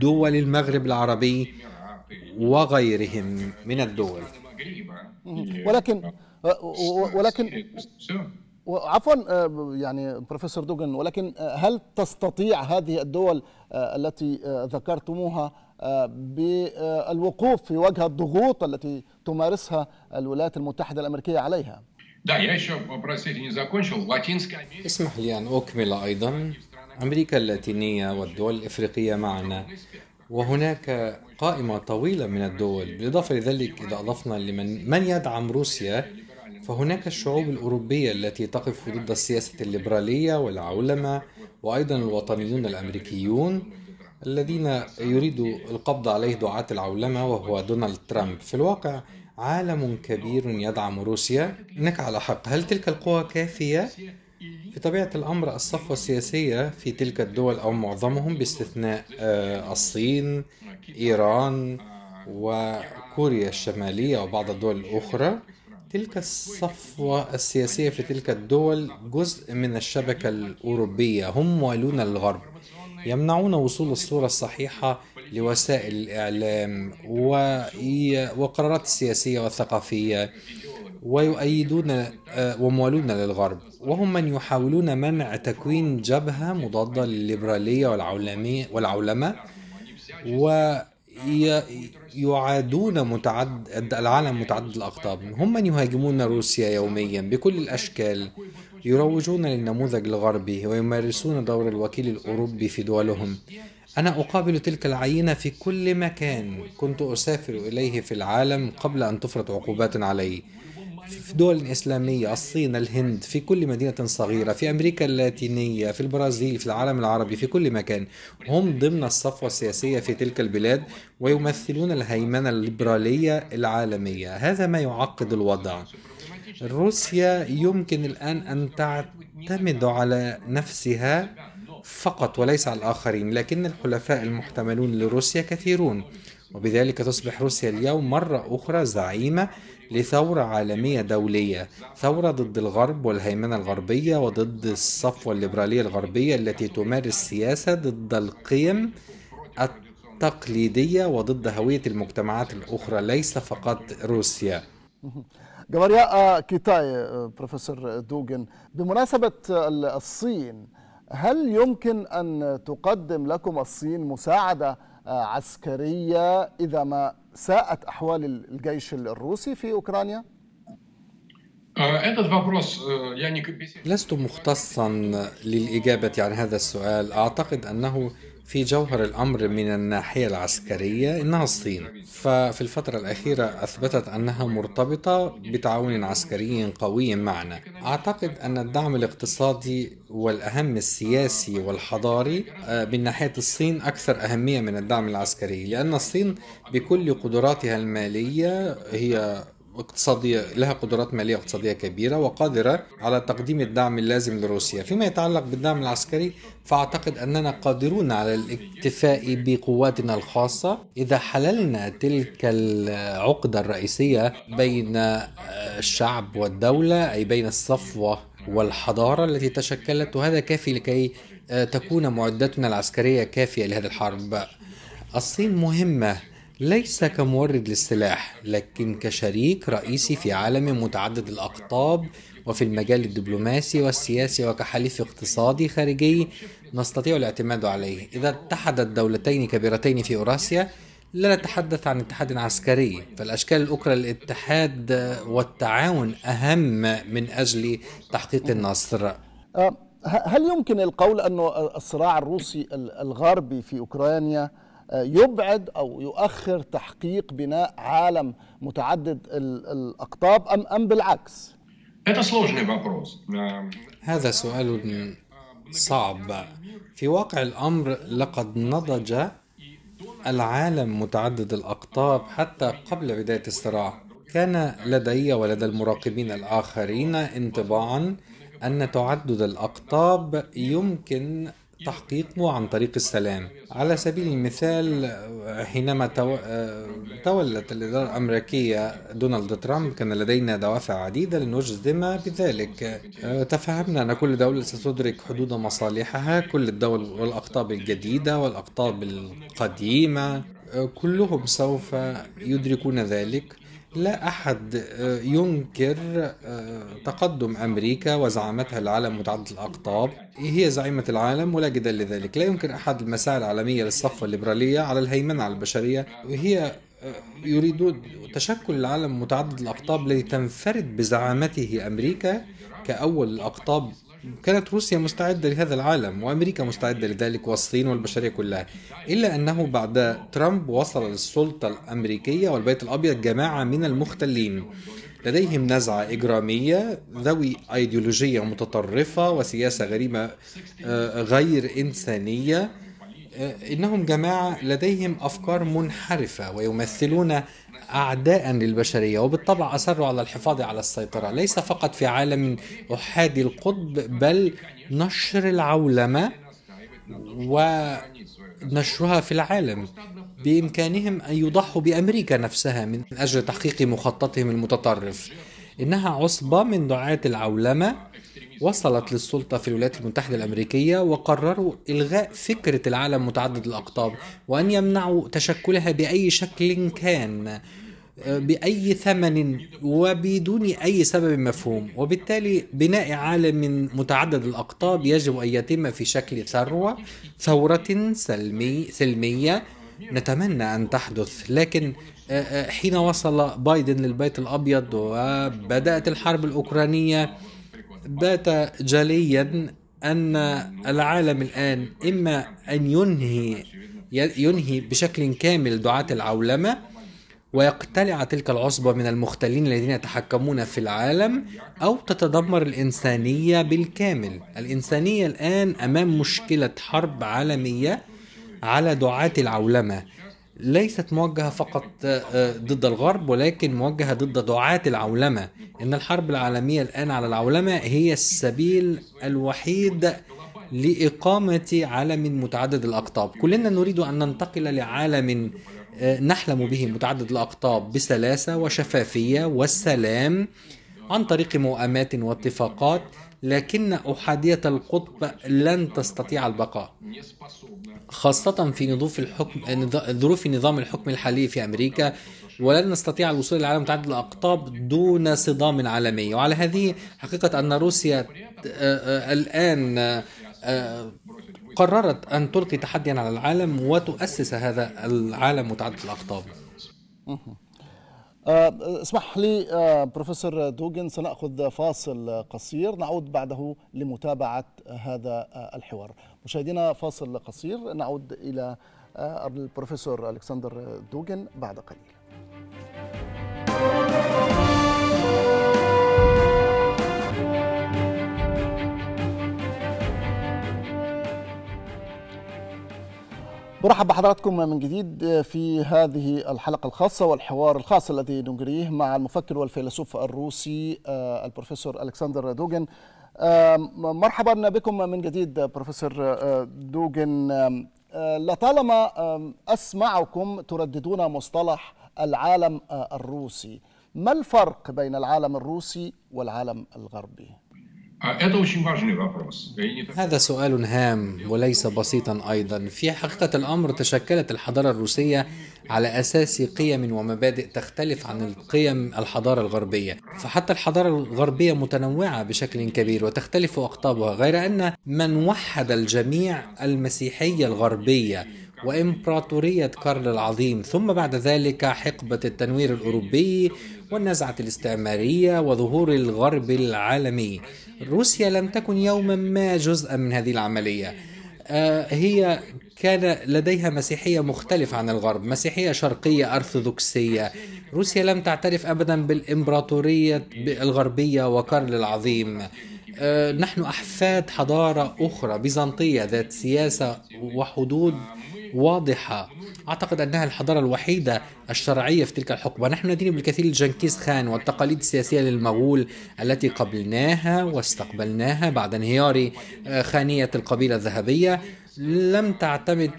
دول المغرب العربي وغيرهم من الدول ولكن ولكن عفوا يعني بروفيسور دوغن ولكن هل تستطيع هذه الدول التي ذكرتموها بالوقوف في وجه الضغوط التي تمارسها الولايات المتحده الامريكيه عليها؟ اسمح لي أن أكمل أيضا أمريكا اللاتينية والدول الإفريقية معنا وهناك قائمة طويلة من الدول بالإضافة لذلك إذا أضفنا لمن من يدعم روسيا فهناك الشعوب الأوروبية التي تقف ضد السياسة الليبرالية والعولمة وأيضا الوطنيون الأمريكيون الذين يريد القبض عليه دعاة العولمة وهو دونالد ترامب في الواقع عالم كبير يدعم روسيا إنك على حق هل تلك القوى كافية في طبيعة الأمر الصفوة السياسية في تلك الدول أو معظمهم باستثناء آه، الصين إيران وكوريا الشمالية وبعض الدول الأخرى تلك الصفوة السياسية في تلك الدول جزء من الشبكة الأوروبية هم والون الغرب يمنعون وصول الصورة الصحيحة لوسائل الإعلام وقرارات السياسية والثقافية ويؤيدون آه، وموالون للغرب وهم من يحاولون منع تكوين جبهة مضادة للليبرالية والعولمة ويعادون متعد العالم متعدد الأقطاب هم من يهاجمون روسيا يوميا بكل الأشكال يروجون للنموذج الغربي ويمارسون دور الوكيل الأوروبي في دولهم أنا أقابل تلك العينة في كل مكان كنت أسافر إليه في العالم قبل أن تفرض عقوبات علي في دول إسلامية الصين الهند في كل مدينة صغيرة في أمريكا اللاتينية في البرازيل في العالم العربي في كل مكان هم ضمن الصفوة السياسية في تلك البلاد ويمثلون الهيمنة الليبرالية العالمية هذا ما يعقد الوضع روسيا يمكن الآن أن تعتمد على نفسها فقط وليس على الآخرين لكن الحلفاء المحتملون لروسيا كثيرون وبذلك تصبح روسيا اليوم مرة أخرى زعيمة لثورة عالمية دولية ثورة ضد الغرب والهيمنة الغربية وضد الصفوة الليبرالية الغربية التي تمارس سياسة ضد القيم التقليدية وضد هوية المجتمعات الأخرى ليس فقط روسيا جماريا آه، كيتاي آه، بروفيسور دوجن بمناسبة الصين هل يمكن أن تقدم لكم الصين مساعدة آه، عسكرية إذا ما ساءت أحوال الجيش الروسي في أوكرانيا؟ يعني لست مختصا للإجابة عن هذا السؤال أعتقد أنه في جوهر الأمر من الناحية العسكرية إنها الصين ففي الفترة الأخيرة أثبتت أنها مرتبطة بتعاون عسكري قوي معنا أعتقد أن الدعم الاقتصادي والأهم السياسي والحضاري آه، من ناحية الصين أكثر أهمية من الدعم العسكري لأن الصين بكل قدراتها المالية هي اقتصادية لها قدرات مالية اقتصادية كبيرة وقادرة على تقديم الدعم اللازم لروسيا فيما يتعلق بالدعم العسكري فأعتقد أننا قادرون على الاكتفاء بقواتنا الخاصة إذا حللنا تلك العقدة الرئيسية بين آه، الشعب والدولة أي بين الصفوة والحضارة التي تشكلت وهذا كافي لكي آه، تكون معدتنا العسكرية كافية لهذه الحرب الصين مهمة ليس كمورد للسلاح لكن كشريك رئيسي في عالم متعدد الأقطاب وفي المجال الدبلوماسي والسياسي وكحليف اقتصادي خارجي نستطيع الاعتماد عليه إذا اتحدت دولتين كبيرتين في أوراسيا لا نتحدث عن اتحاد عسكري فالأشكال الأخرى للاتحاد والتعاون أهم من أجل تحقيق النصر أه، هل يمكن القول أن الصراع الروسي الغربي في أوكرانيا يبعد او يؤخر تحقيق بناء عالم متعدد الاقطاب ام ام بالعكس؟ هذا سؤال صعب في واقع الامر لقد نضج العالم متعدد الاقطاب حتى قبل بدايه الصراع كان لدي ولدى المراقبين الاخرين انطباعا ان تعدد الاقطاب يمكن تحقيقه عن طريق السلام على سبيل المثال حينما تولت الإدارة الأمريكية دونالد ترامب كان لدينا دوافع عديدة لنجزم بذلك تفهمنا أن كل دولة ستدرك حدود مصالحها كل الدول والأقطاب الجديدة والأقطاب القديمة كلهم سوف يدركون ذلك لا أحد آه، ينكر آه، تقدم أمريكا وزعامتها العالم متعدد الأقطاب هي زعيمة العالم ولا جدال لذلك لا ينكر أحد المساعي العالمية للصفة الليبرالية على الهيمنة على البشرية هي آه، يريدون تشكل العالم متعدد الأقطاب الذي تنفرد بزعامته أمريكا كأول الأقطاب كانت روسيا مستعدة لهذا العالم وأمريكا مستعدة لذلك والصين والبشرية كلها إلا أنه بعد ترامب وصل للسلطة الأمريكية والبيت الأبيض جماعة من المختلين لديهم نزعة إجرامية ذوي أيديولوجية متطرفة وسياسة غريمة آه، غير إنسانية آه، إنهم جماعة لديهم أفكار منحرفة ويمثلون أعداء للبشرية وبالطبع أصروا على الحفاظ على السيطرة ليس فقط في عالم أحادي القطب بل نشر العولمة ونشرها في العالم بإمكانهم أن يضحوا بأمريكا نفسها من أجل تحقيق مخططهم المتطرف إنها عصبة من دعاة العولمة وصلت للسلطة في الولايات المتحدة الأمريكية وقرروا إلغاء فكرة العالم متعدد الأقطاب وأن يمنعوا تشكلها بأي شكل كان بأي ثمن وبدون أي سبب مفهوم وبالتالي بناء عالم متعدد الأقطاب يجب أن يتم في شكل ثروة ثورة سلمي سلمية نتمنى أن تحدث لكن حين وصل بايدن للبيت الابيض وبدات الحرب الاوكرانيه بات جليا ان العالم الان اما ان ينهي ينهي بشكل كامل دعاه العولمه ويقتلع تلك العصبه من المختلين الذين يتحكمون في العالم او تتدمر الانسانيه بالكامل الانسانيه الان امام مشكله حرب عالميه على دعاه العولمه ليست موجهة فقط آه، آه، ضد الغرب ولكن موجهة ضد دعاة العولمة إن الحرب العالمية الآن على العولمة هي السبيل الوحيد لإقامة عالم متعدد الأقطاب كلنا نريد أن ننتقل لعالم آه، نحلم به متعدد الأقطاب بسلاسة وشفافية والسلام عن طريق مؤامات واتفاقات لكن أحادية القطب لن تستطيع البقاء خاصة في نظوف الحكم ظروف نظام الحكم الحالي في أمريكا ولن نستطيع الوصول إلى عالم متعدد الأقطاب دون صدام عالمي وعلى هذه حقيقة أن روسيا آه، آه، الآن آه، قررت أن تلقي تحديا على العالم وتؤسس هذا العالم متعدد الأقطاب آه، اسمح لي آه، بروفيسور دوجن سنأخذ فاصل قصير نعود بعده لمتابعة هذا آه، الحوار مشاهدينا فاصل قصير نعود إلى البروفيسور ألكسندر دوجن بعد قليل برحب بحضراتكم من جديد في هذه الحلقة الخاصة والحوار الخاص الذي نجريه مع المفكر والفيلسوف الروسي آه، البروفيسور ألكسندر دوجن مرحبا بكم من جديد بروفيسور آه، دوجن آه، لطالما أسمعكم ترددون مصطلح العالم الروسي ما الفرق بين العالم الروسي والعالم الغربي؟ آه، هذا سؤال هام وليس بسيطا ايضا في حقيقه الامر تشكلت الحضاره الروسيه على اساس قيم ومبادئ تختلف عن القيم الحضاره الغربيه فحتى الحضاره الغربيه متنوعه بشكل كبير وتختلف اقطابها غير ان من وحد الجميع المسيحيه الغربيه وإمبراطورية كارل العظيم ثم بعد ذلك حقبة التنوير الأوروبي والنزعة الاستعمارية وظهور الغرب العالمي روسيا لم تكن يوما ما جزءا من هذه العملية آه، هي كان لديها مسيحية مختلفة عن الغرب مسيحية شرقية أرثوذكسية روسيا لم تعترف أبدا بالإمبراطورية الغربية وكارل العظيم آه، نحن أحفاد حضارة أخرى بيزنطية ذات سياسة وحدود واضحة أعتقد أنها الحضارة الوحيدة الشرعية في تلك الحقبة نحن ندين بالكثير لجنكيز خان والتقاليد السياسية للمغول التي قبلناها واستقبلناها بعد انهيار آه، خانية القبيلة الذهبية لم تعتمد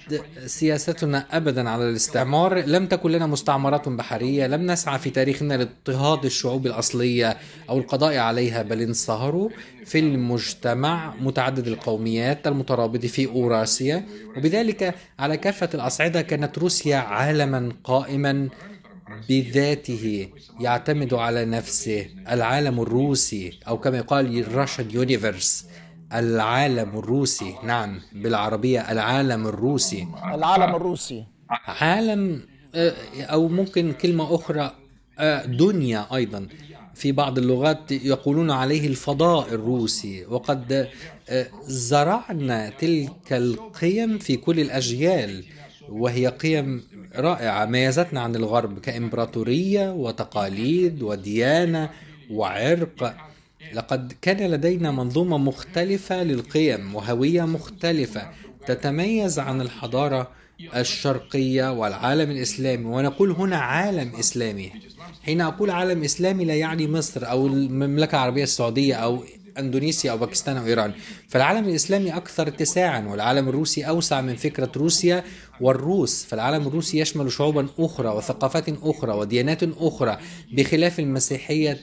سياستنا ابدا على الاستعمار، لم تكن لنا مستعمرات بحريه، لم نسعى في تاريخنا لاضطهاد الشعوب الاصليه او القضاء عليها بل انصهروا في المجتمع متعدد القوميات المترابط في اوراسيا، وبذلك على كافه الاصعده كانت روسيا عالما قائما بذاته يعتمد على نفسه، العالم الروسي او كما يقال الراشد يونيفرس. العالم الروسي نعم بالعربية العالم الروسي العالم الروسي عالم آه، أو ممكن كلمة أخرى آه، دنيا أيضا في بعض اللغات يقولون عليه الفضاء الروسي وقد آه، زرعنا تلك القيم في كل الأجيال وهي قيم رائعة ميزتنا عن الغرب كإمبراطورية وتقاليد وديانة وعرق لقد كان لدينا منظومة مختلفة للقيم وهوية مختلفة تتميز عن الحضارة الشرقية والعالم الإسلامي ونقول هنا عالم إسلامي حين أقول عالم إسلامي لا يعني مصر أو المملكة العربية السعودية أو اندونيسيا او باكستان او ايران فالعالم الاسلامي اكثر اتساعا والعالم الروسي اوسع من فكره روسيا والروس فالعالم الروسي يشمل شعوبا اخرى وثقافات اخرى وديانات اخرى بخلاف المسيحيه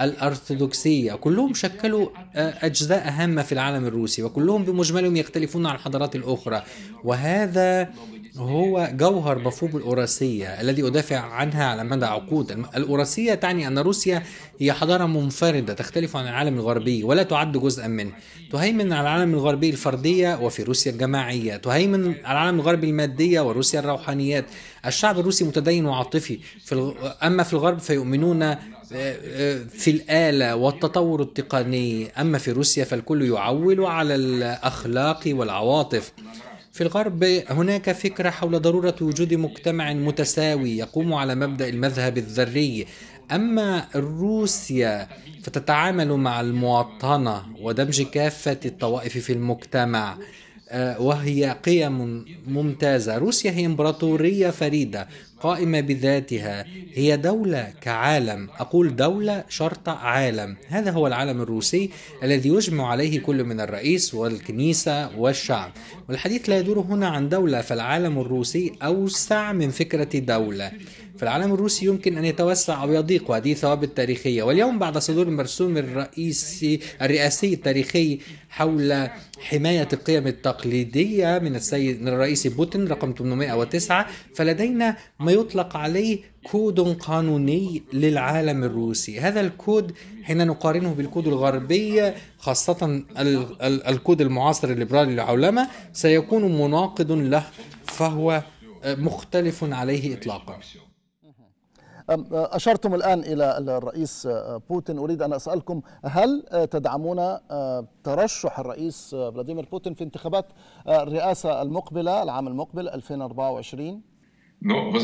الأرثوذكسية كلهم شكلوا آه، أجزاء هامة في العالم الروسي وكلهم بمجملهم يختلفون عن الحضارات الأخرى وهذا هو جوهر مفهوم الأوراسية الذي أدافع عنها على مدى عقود الأوراسية تعني أن روسيا هي حضارة منفردة تختلف عن العالم الغربي ولا تعد جزءا منه تهيمن على العالم الغربي الفردية وفي روسيا الجماعية تهيمن على العالم الغربي المادية وروسيا الروحانيات الشعب الروسي متدين وعاطفي في الغ... أما في الغرب فيؤمنون آه، آه، في الآلة والتطور التقني أما في روسيا فالكل يعول على الأخلاق والعواطف في الغرب هناك فكرة حول ضرورة وجود مجتمع متساوي يقوم على مبدأ المذهب الذري أما روسيا فتتعامل مع المواطنة ودمج كافة الطوائف في المجتمع وهي قيم ممتازة روسيا هي إمبراطورية فريدة قائمة بذاتها هي دولة كعالم أقول دولة شرط عالم هذا هو العالم الروسي الذي يجمع عليه كل من الرئيس والكنيسة والشعب والحديث لا يدور هنا عن دولة فالعالم الروسي أوسع من فكرة دولة فالعالم الروسي يمكن أن يتوسع أو يضيق وهذه ثوابت تاريخية واليوم بعد صدور المرسوم الرئيسي الرئاسي التاريخي حول حماية القيم التقليدية من السيد من الرئيس بوتين رقم 809 فلدينا ما يطلق عليه كود قانوني للعالم الروسي هذا الكود حين نقارنه بالكود الغربي خاصة الكود المعاصر الليبرالي للعولمة سيكون مناقض له فهو مختلف عليه إطلاقا أشرتم الآن إلى الرئيس بوتين أريد أن أسألكم هل تدعمون ترشح الرئيس فلاديمير بوتين في انتخابات الرئاسة المقبلة العام المقبل 2024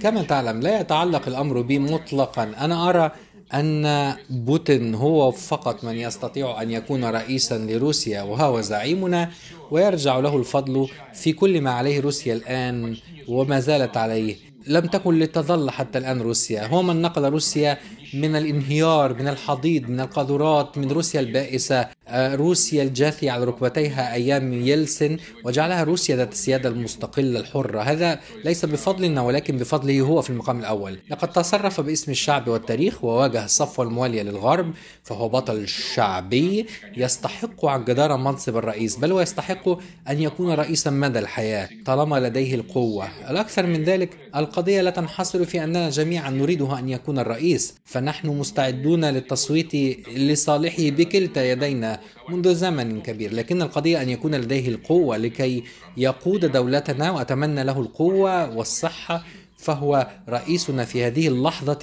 كما تعلم لا يتعلق الأمر بي مطلقا أنا أرى أن بوتين هو فقط من يستطيع أن يكون رئيسا لروسيا وهو زعيمنا ويرجع له الفضل في كل ما عليه روسيا الآن وما زالت عليه لم تكن لتظل حتى الآن روسيا هو من نقل روسيا من الانهيار من الحضيض من القاذورات من روسيا البائسة آه، روسيا الجاثية على ركبتيها أيام يلسن وجعلها روسيا ذات السيادة المستقلة الحرة هذا ليس بفضلنا ولكن بفضله هو في المقام الأول لقد تصرف باسم الشعب والتاريخ وواجه الصفوة الموالية للغرب فهو بطل شعبي يستحق عن جدارة منصب الرئيس بل ويستحق أن يكون رئيسا مدى الحياة طالما لديه القوة الأكثر من ذلك القضية لا تنحصر في أننا جميعا نريده أن يكون الرئيس فنحن مستعدون للتصويت لصالحه بكلتا يدينا منذ زمن كبير لكن القضية أن يكون لديه القوة لكي يقود دولتنا وأتمنى له القوة والصحة فهو رئيسنا في هذه اللحظة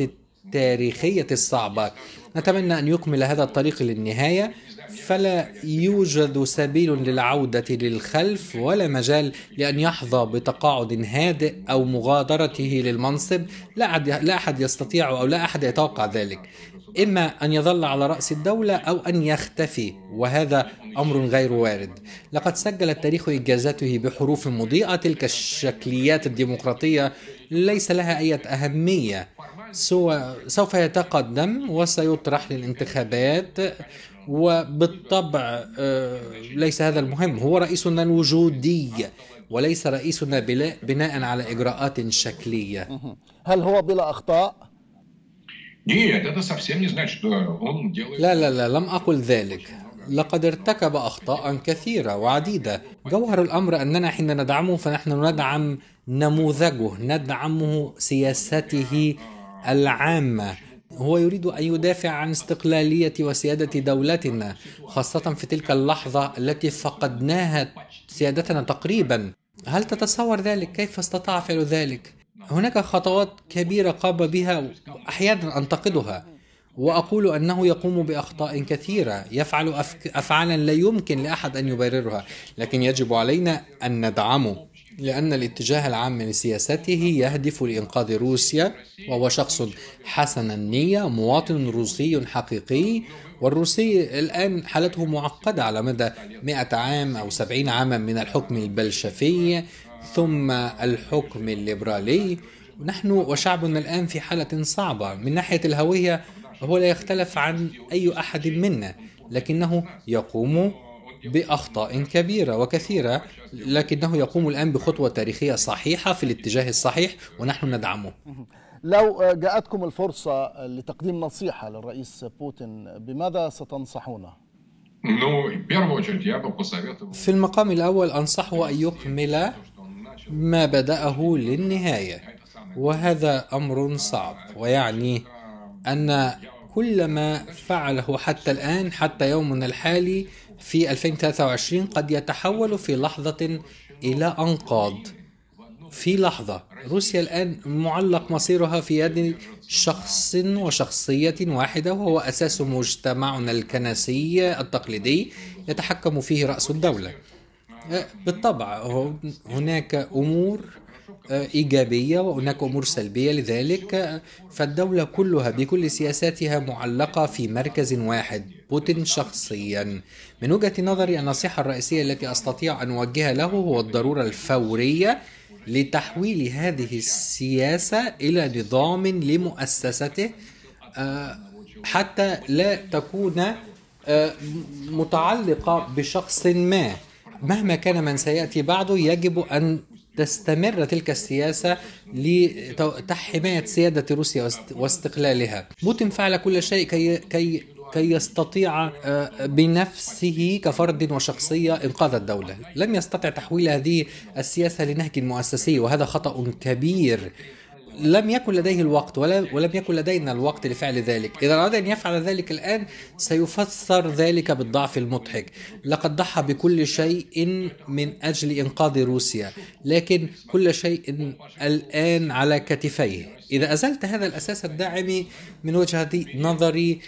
التاريخية الصعبة نتمنى أن يكمل هذا الطريق للنهاية فلا يوجد سبيل للعودة للخلف ولا مجال لأن يحظى بتقاعد هادئ أو مغادرته للمنصب لا, لا أحد يستطيع أو لا أحد يتوقع ذلك إما أن يظل على رأس الدولة أو أن يختفي وهذا أمر غير وارد لقد سجل التاريخ إنجازاته بحروف مضيئة تلك الشكليات الديمقراطية ليس لها أي أهمية سوف يتقدم وسيطرح للانتخابات وبالطبع آه، ليس هذا المهم هو رئيسنا الوجودي وليس رئيسنا بناء على إجراءات شكلية هل هو بلا أخطاء؟ لا لا لا لم أقل ذلك لقد ارتكب أخطاء كثيرة وعديدة جوهر الأمر أننا حين ندعمه فنحن ندعم نموذجه ندعم سياسته العامة هو يريد أن يدافع عن استقلالية وسيادة دولتنا خاصة في تلك اللحظة التي فقدناها سيادتنا تقريبا هل تتصور ذلك؟ كيف استطاع فعل ذلك؟ هناك خطوات كبيرة قام بها أحيانا أنتقدها وأقول أنه يقوم بأخطاء كثيرة يفعل أفعالا لا يمكن لأحد أن يبررها لكن يجب علينا أن ندعمه لأن الاتجاه العام من سياسته يهدف لإنقاذ روسيا وهو شخص حسن النية مواطن روسي حقيقي والروسي الآن حالته معقدة على مدى 100 عام أو 70 عاما من الحكم البلشفي ثم الحكم الليبرالي نحن وشعبنا الآن في حالة صعبة من ناحية الهوية هو لا يختلف عن أي أحد منا لكنه يقوم باخطاء كبيره وكثيره لكنه يقوم الان بخطوه تاريخيه صحيحه في الاتجاه الصحيح ونحن ندعمه لو جاءتكم الفرصه لتقديم نصيحه للرئيس بوتين بماذا ستنصحونه في المقام الاول انصحه ان يكمل ما بداه للنهايه وهذا امر صعب ويعني ان كل ما فعله حتى الآن حتى يومنا الحالي في 2023 قد يتحول في لحظة إلى أنقاض في لحظة روسيا الآن معلق مصيرها في يد شخص وشخصية واحدة وهو أساس مجتمعنا الكنسي التقليدي يتحكم فيه رأس الدولة أه، بالطبع هناك أمور آه، إيجابية وهناك أمور سلبية لذلك آه، فالدولة كلها بكل سياساتها معلقة في مركز واحد بوتين شخصيا من وجهة نظري النصيحة الرئيسية التي أستطيع أن أوجهها له هو الضرورة الفورية لتحويل هذه السياسة إلى نظام لمؤسسته آه، حتى لا تكون متعلقة بشخص ما مهما كان من سيأتي بعده يجب أن تستمر تلك السياسة لحماية سيادة روسيا واستقلالها بوتين فعل كل شيء كي, كي كي يستطيع آه، بنفسه كفرد وشخصية إنقاذ الدولة لم يستطع تحويل هذه السياسة لنهج مؤسسي وهذا خطأ كبير لم يكن لديه الوقت ولا ولم يكن لدينا الوقت لفعل ذلك إذا أراد أن يفعل ذلك الآن سيفسر ذلك بالضعف المضحك لقد ضحى بكل شيء من أجل إنقاذ روسيا لكن كل شيء الآن على كتفيه إذا أزلت هذا الأساس الداعمي من وجهة نظري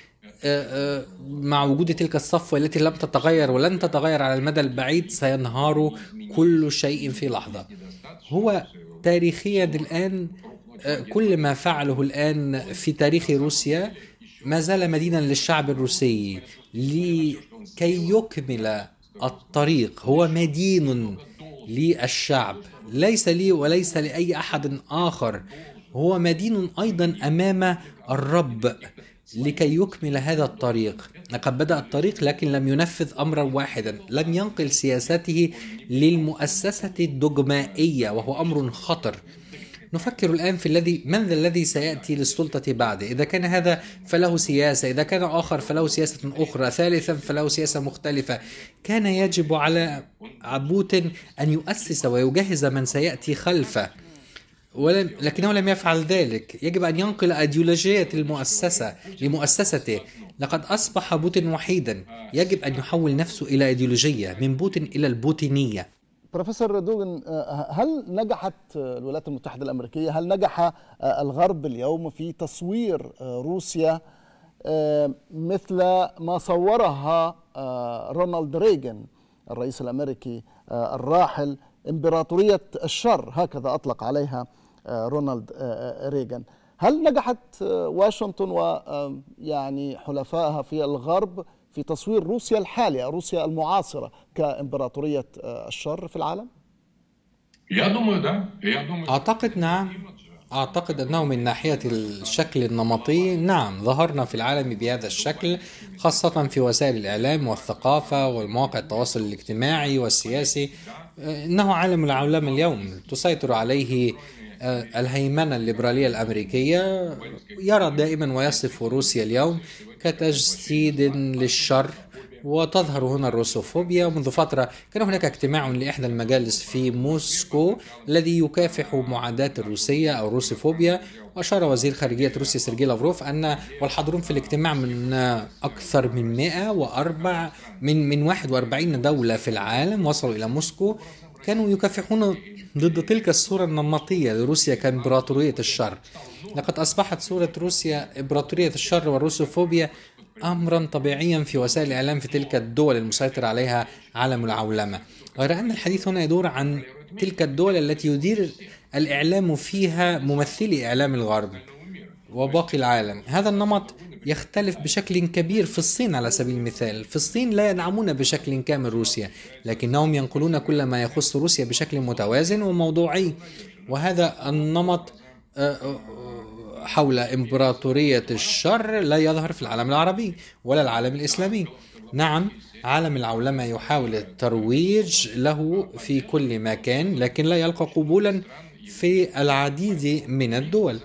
آه، آه، مع وجود تلك الصفوة التي لم تتغير ولن تتغير على المدى البعيد سينهار كل شيء في لحظة هو تاريخيا الآن آه، كل ما فعله الآن في تاريخ روسيا ما زال مدينا للشعب الروسي لكي يكمل الطريق هو مدين للشعب ليس لي وليس لأي أحد آخر هو مدين أيضا أمام الرب لكي يكمل هذا الطريق لقد بدأ الطريق لكن لم ينفذ أمرا واحدا لم ينقل سياسته للمؤسسة الدجمائية وهو أمر خطر نفكر الآن في الذي من ذا الذي سيأتي للسلطة بعد إذا كان هذا فله سياسة إذا كان آخر فله سياسة أخرى ثالثا فله سياسة مختلفة كان يجب على بوتين أن يؤسس ويجهز من سيأتي خلفه ولم لكنه لم يفعل ذلك يجب أن ينقل أيديولوجية المؤسسة لمؤسسته لقد أصبح بوتين وحيدا يجب أن يحول نفسه إلى أيديولوجية من بوتين إلى البوتينية بروفيسور دوغن آه، هل نجحت الولايات المتحدة الأمريكية هل نجح آه، الغرب اليوم في تصوير آه، روسيا مثل ما صورها رونالد ريغن الرئيس الأمريكي الراحل إمبراطورية الشر هكذا أطلق عليها رونالد ريغن هل نجحت واشنطن ويعني حلفائها في الغرب في تصوير روسيا الحالية روسيا المعاصرة كإمبراطورية آه، الشر في العالم؟ أعتقد نعم أعتقد أنه من ناحية الشكل النمطي نعم ظهرنا في العالم بهذا الشكل خاصة في وسائل الإعلام والثقافة والمواقع التواصل الاجتماعي والسياسي آه، إنه عالم العولمة اليوم تسيطر عليه آه، الهيمنة الليبرالية الأمريكية يرى دائما ويصف روسيا اليوم كتجسيد للشر وتظهر هنا الروسوفوبيا منذ فترة كان هناك اجتماع لإحدى المجالس في موسكو الذي يكافح معاداة الروسية أو الروسوفوبيا وأشار وزير خارجية روسيا سيرجي لافروف أن والحاضرون في الاجتماع من أكثر من 104 من من 41 دولة في العالم وصلوا إلى موسكو كانوا يكافحون ضد تلك الصورة النمطية لروسيا كإمبراطورية الشر لقد أصبحت صورة روسيا إمبراطورية الشر والروسوفوبيا أمرا طبيعيا في وسائل الإعلام في تلك الدول المسيطر عليها عالم العولمة غير أن الحديث هنا يدور عن تلك الدول التي يدير الإعلام فيها ممثلي إعلام الغرب وباقي العالم هذا النمط يختلف بشكل كبير في الصين على سبيل المثال في الصين لا يدعمون بشكل كامل روسيا لكنهم ينقلون كل ما يخص روسيا بشكل متوازن وموضوعي وهذا النمط آه، آه، آه، حول إمبراطورية الشر لا يظهر في العالم العربي ولا العالم الإسلامي نعم عالم العولمة يحاول الترويج له في كل مكان لكن لا يلقى قبولا في العديد من الدول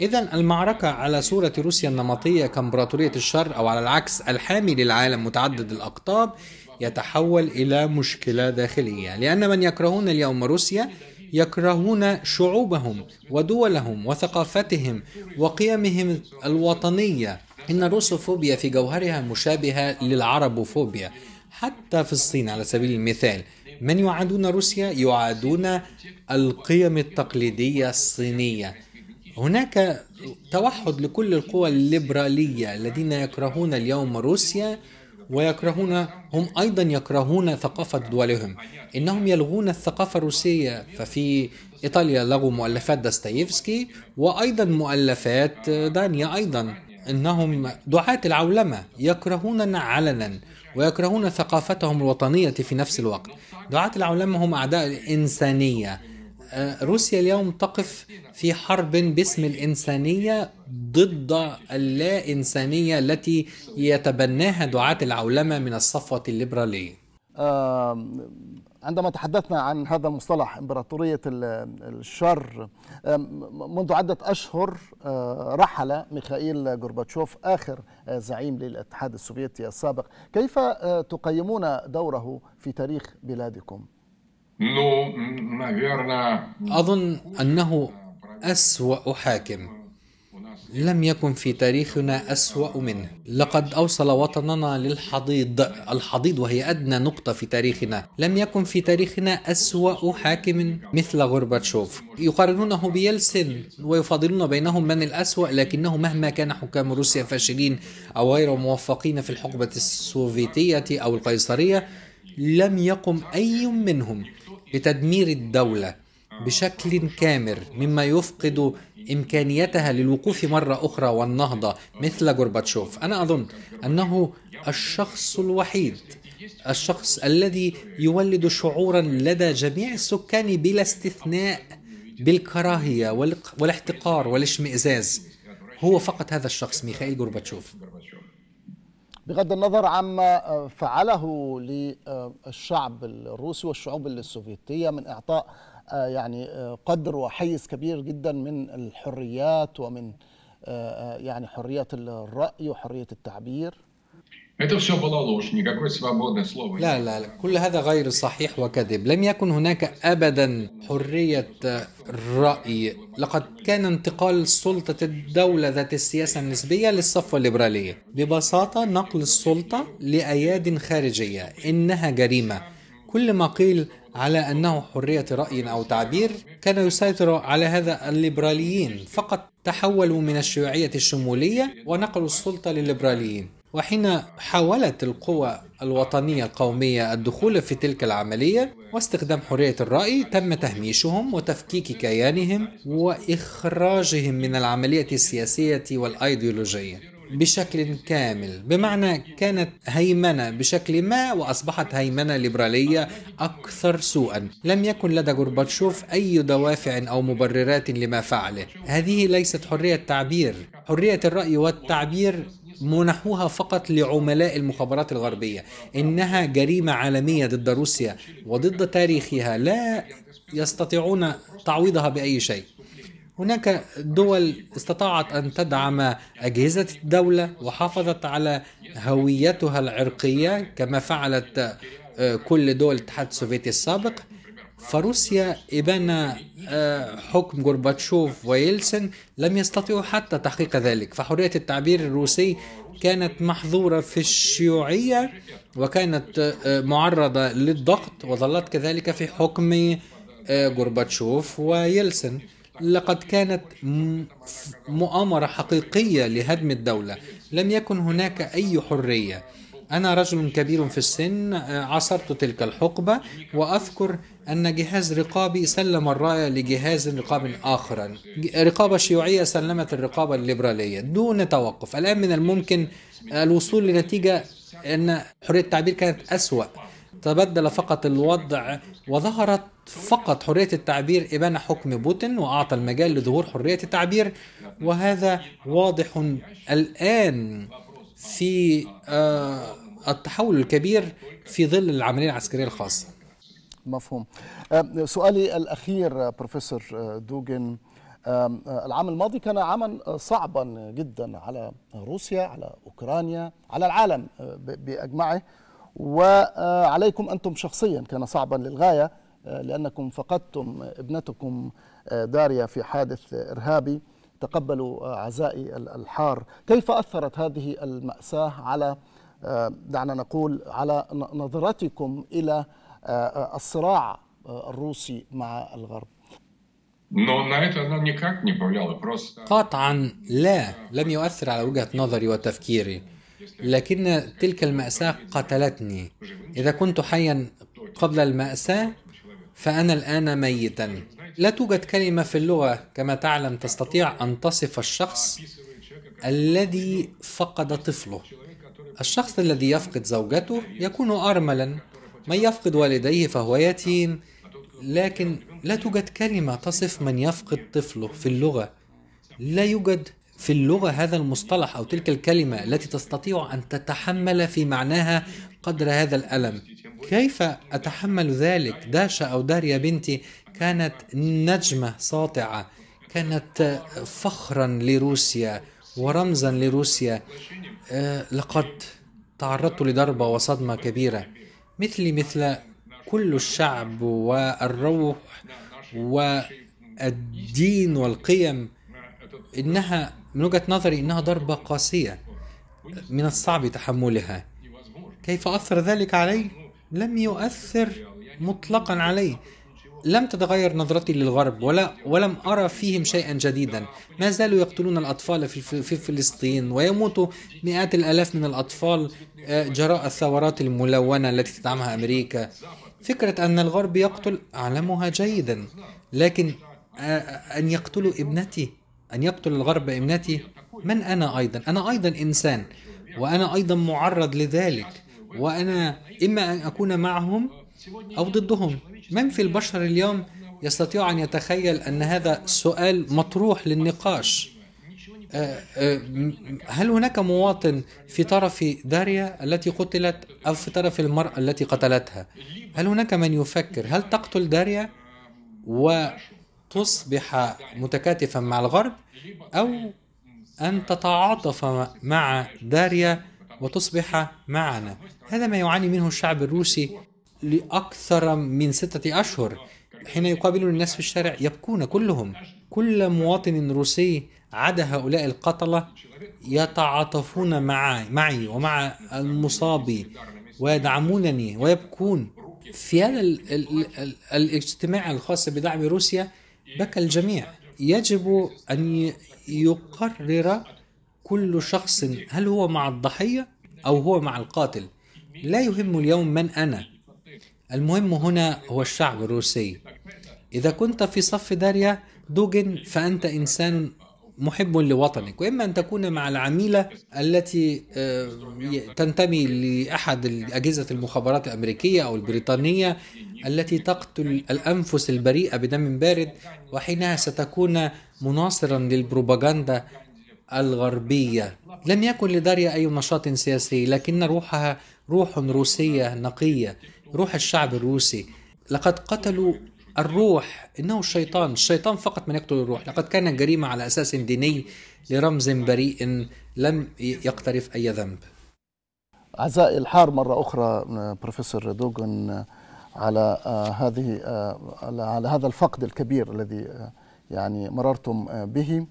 إذا المعركة على صورة روسيا النمطية كإمبراطورية الشر أو على العكس الحامي للعالم متعدد الأقطاب يتحول إلى مشكلة داخلية لأن من يكرهون اليوم روسيا يكرهون شعوبهم ودولهم وثقافتهم وقيمهم الوطنية إن الروسوفوبيا في جوهرها مشابهة للعربوفوبيا حتى في الصين على سبيل المثال من يعادون روسيا يعادون القيم التقليدية الصينية هناك توحد لكل القوى الليبرالية الذين يكرهون اليوم روسيا ويكرهون هم أيضا يكرهون ثقافة دولهم إنهم يلغون الثقافة الروسية ففي إيطاليا لغوا مؤلفات داستايفسكي وأيضا مؤلفات دانيا أيضا إنهم دعاة العولمة يكرهوننا علنا ويكرهون ثقافتهم الوطنية في نفس الوقت دعاة العولمة هم أعداء الإنسانية آه، روسيا اليوم تقف في حرب باسم الإنسانية ضد اللا إنسانية التي يتبناها دعاة العولمة من الصفوة الليبرالية عندما تحدثنا عن هذا المصطلح إمبراطورية الشر منذ عدة أشهر آه، رحل ميخائيل غورباتشوف آخر آه، زعيم للاتحاد السوفيتي السابق كيف تقيمون دوره في تاريخ بلادكم؟ أظن أنه أسوأ حاكم لم يكن في تاريخنا أسوأ منه لقد أوصل وطننا للحضيض الحضيض وهي أدنى نقطة في تاريخنا لم يكن في تاريخنا أسوأ حاكم مثل غورباتشوف يقارنونه بيلسن ويفاضلون بينهم من الأسوأ لكنه مهما كان حكام روسيا فاشلين أو غير موفقين في الحقبة السوفيتية أو القيصرية لم يقم أي منهم لتدمير الدولة آه. بشكل كامر مما يفقد إمكانيتها للوقوف مرة أخرى والنهضة مثل غورباتشوف أنا أظن أنه الشخص الوحيد الشخص الذي يولد شعورا لدى جميع السكان بلا استثناء بالكراهية والاحتقار والاشمئزاز هو فقط هذا الشخص ميخائيل غورباتشوف بغض النظر عما فعله للشعب الروسي والشعوب السوفيتيه من اعطاء آه، يعني آه، قدر وحيز كبير جدا من الحريات ومن آه، يعني حريه الراي وحريه التعبير لا لا لا كل هذا غير صحيح وكذب لم يكن هناك أبدا حرية الرأي لقد كان انتقال سلطة الدولة ذات السياسة النسبية للصفوة الليبرالية ببساطة نقل السلطة لأياد خارجية إنها جريمة كل ما قيل على أنه حرية رأي أو تعبير كان يسيطر على هذا الليبراليين فقط تحولوا من الشيوعية الشمولية ونقلوا السلطة للليبراليين وحين حاولت القوى الوطنية القومية الدخول في تلك العملية واستخدام حرية الرأي تم تهميشهم وتفكيك كيانهم وإخراجهم من العملية السياسية والأيديولوجية بشكل كامل بمعنى كانت هيمنة بشكل ما وأصبحت هيمنة ليبرالية أكثر سوءا لم يكن لدى غورباتشوف أي دوافع أو مبررات لما فعله هذه ليست حرية تعبير حرية الرأي والتعبير منحوها فقط لعملاء المخابرات الغربية إنها جريمة عالمية ضد روسيا وضد تاريخها لا يستطيعون تعويضها بأي شيء هناك دول استطاعت أن تدعم أجهزة الدولة وحافظت على هويتها العرقية كما فعلت آه، كل دول الاتحاد السوفيتي السابق فروسيا إبان آه، حكم غورباتشوف ويلسن لم يستطيعوا حتى تحقيق ذلك فحرية التعبير الروسي كانت محظورة في الشيوعية وكانت آه، معرضة للضغط وظلت كذلك في حكم آه، غورباتشوف ويلسن لقد كانت مؤامرة حقيقية لهدم الدولة لم يكن هناك أي حرية أنا رجل كبير في السن آه، عصرت تلك الحقبة وأذكر أن جهاز رقابي سلم الراية لجهاز رقاب آخر رقابة شيوعية سلمت الرقابة الليبرالية دون توقف الآن من الممكن آه، الوصول لنتيجة أن حرية التعبير كانت أسوأ تبدل فقط الوضع وظهرت فقط حرية التعبير إبان حكم بوتين وأعطى المجال لظهور حرية التعبير وهذا واضح الآن في آه، التحول الكبير في ظل العملية العسكرية الخاصة مفهوم آه، سؤالي الأخير آه، بروفيسور دوجن العام الماضي كان عاما صعبا جدا على روسيا على أوكرانيا على العالم بأجمعه وعليكم أنتم شخصيا كان صعبا للغاية لأنكم فقدتم ابنتكم داريا في حادث إرهابي تقبلوا آه، عزائي الحار كيف أثرت هذه المأساة على آه، دعنا نقول على نظرتكم إلى آه، الصراع الروسي مع الغرب قطعا لا لم يؤثر على وجهة نظري وتفكيري لكن تلك المأساة قتلتني إذا كنت حيا قبل المأساة فأنا الآن ميتا لا توجد كلمة في اللغة كما تعلم تستطيع أن تصف الشخص الذي فقد طفله الشخص الذي يفقد زوجته يكون أرملا من يفقد والديه فهو يتيم لكن لا توجد كلمة تصف من يفقد طفله في اللغة لا يوجد في اللغة هذا المصطلح أو تلك الكلمة التي تستطيع أن تتحمل في معناها قدر هذا الألم كيف أتحمل ذلك داشا أو داريا بنتي كانت نجمة ساطعة كانت آه، فخرا لروسيا ورمزا لروسيا آه، لقد تعرضت لضربة وصدمة كبيرة مثلي مثل كل الشعب والروح والدين والقيم إنها من وجهة نظري إنها ضربة قاسية من الصعب تحملها كيف أثر ذلك علي؟ لم يؤثر مطلقا علي لم تتغير نظرتي للغرب ولا ولم أرى فيهم شيئا جديدا ما زالوا يقتلون الأطفال في, في فلسطين ويموت مئات الألاف من الأطفال آه، جراء الثورات الملونة التي تدعمها أمريكا فكرة أن الغرب يقتل أعلمها جيدا لكن آه، آه، أن يقتلوا ابنتي أن يقتل الغرب ابنتي من أنا أيضا أنا أيضا إنسان وأنا أيضا معرض لذلك وأنا إما أن أكون معهم أو ضدهم من في البشر اليوم يستطيع أن يتخيل أن هذا سؤال مطروح للنقاش آه، آه، هل هناك مواطن في طرف داريا التي قتلت أو في طرف المرأة التي قتلتها هل هناك من يفكر هل تقتل داريا وتصبح متكاتفا مع الغرب أو أن تتعاطف مع داريا وتصبح معنا هذا ما يعاني منه الشعب الروسي لأكثر من ستة أشهر حين يقابلون الناس في الشارع يبكون كلهم كل مواطن روسي عدا هؤلاء القتلة يتعاطفون معي, ومع المصاب ويدعمونني ويبكون في هذا الـ الـ الـ الاجتماع الخاص بدعم روسيا بكى الجميع يجب أن يقرر كل شخص هل هو مع الضحية أو هو مع القاتل لا يهم اليوم من أنا المهم هنا هو الشعب الروسي إذا كنت في صف داريا دوجن فأنت إنسان محب لوطنك وإما أن تكون مع العميلة التي آه، تنتمي لأحد أجهزة المخابرات الأمريكية أو البريطانية التي تقتل الأنفس البريئة بدم بارد وحينها ستكون مناصرا للبروباغندا الغربية لم يكن لداريا أي نشاط سياسي لكن روحها روح روسية نقية روح الشعب الروسي لقد قتلوا الروح إنه الشيطان الشيطان فقط من يقتل الروح لقد كان جريمة على أساس ديني لرمز بريء لم يقترف أي ذنب أعزائي الحار مرة أخرى بروفيسور دوغن على آه، هذه آه، على هذا الفقد الكبير الذي آه، يعني مررتم به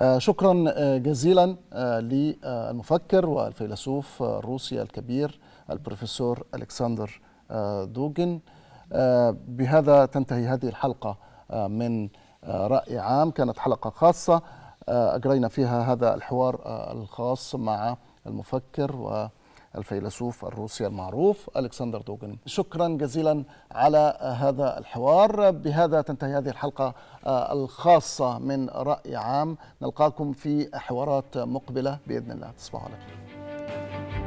آه، شكرا آه، جزيلا آه، للمفكر والفيلسوف الروسي الكبير البروفيسور الكسندر دوجن بهذا تنتهي هذه الحلقه من راي عام كانت حلقه خاصه اجرينا فيها هذا الحوار الخاص مع المفكر و الفيلسوف الروسي المعروف ألكسندر دوغن شكرا جزيلا على هذا الحوار بهذا تنتهي هذه الحلقة آه، الخاصة من رأي عام نلقاكم في حوارات مقبلة بإذن الله تصبحوا على خير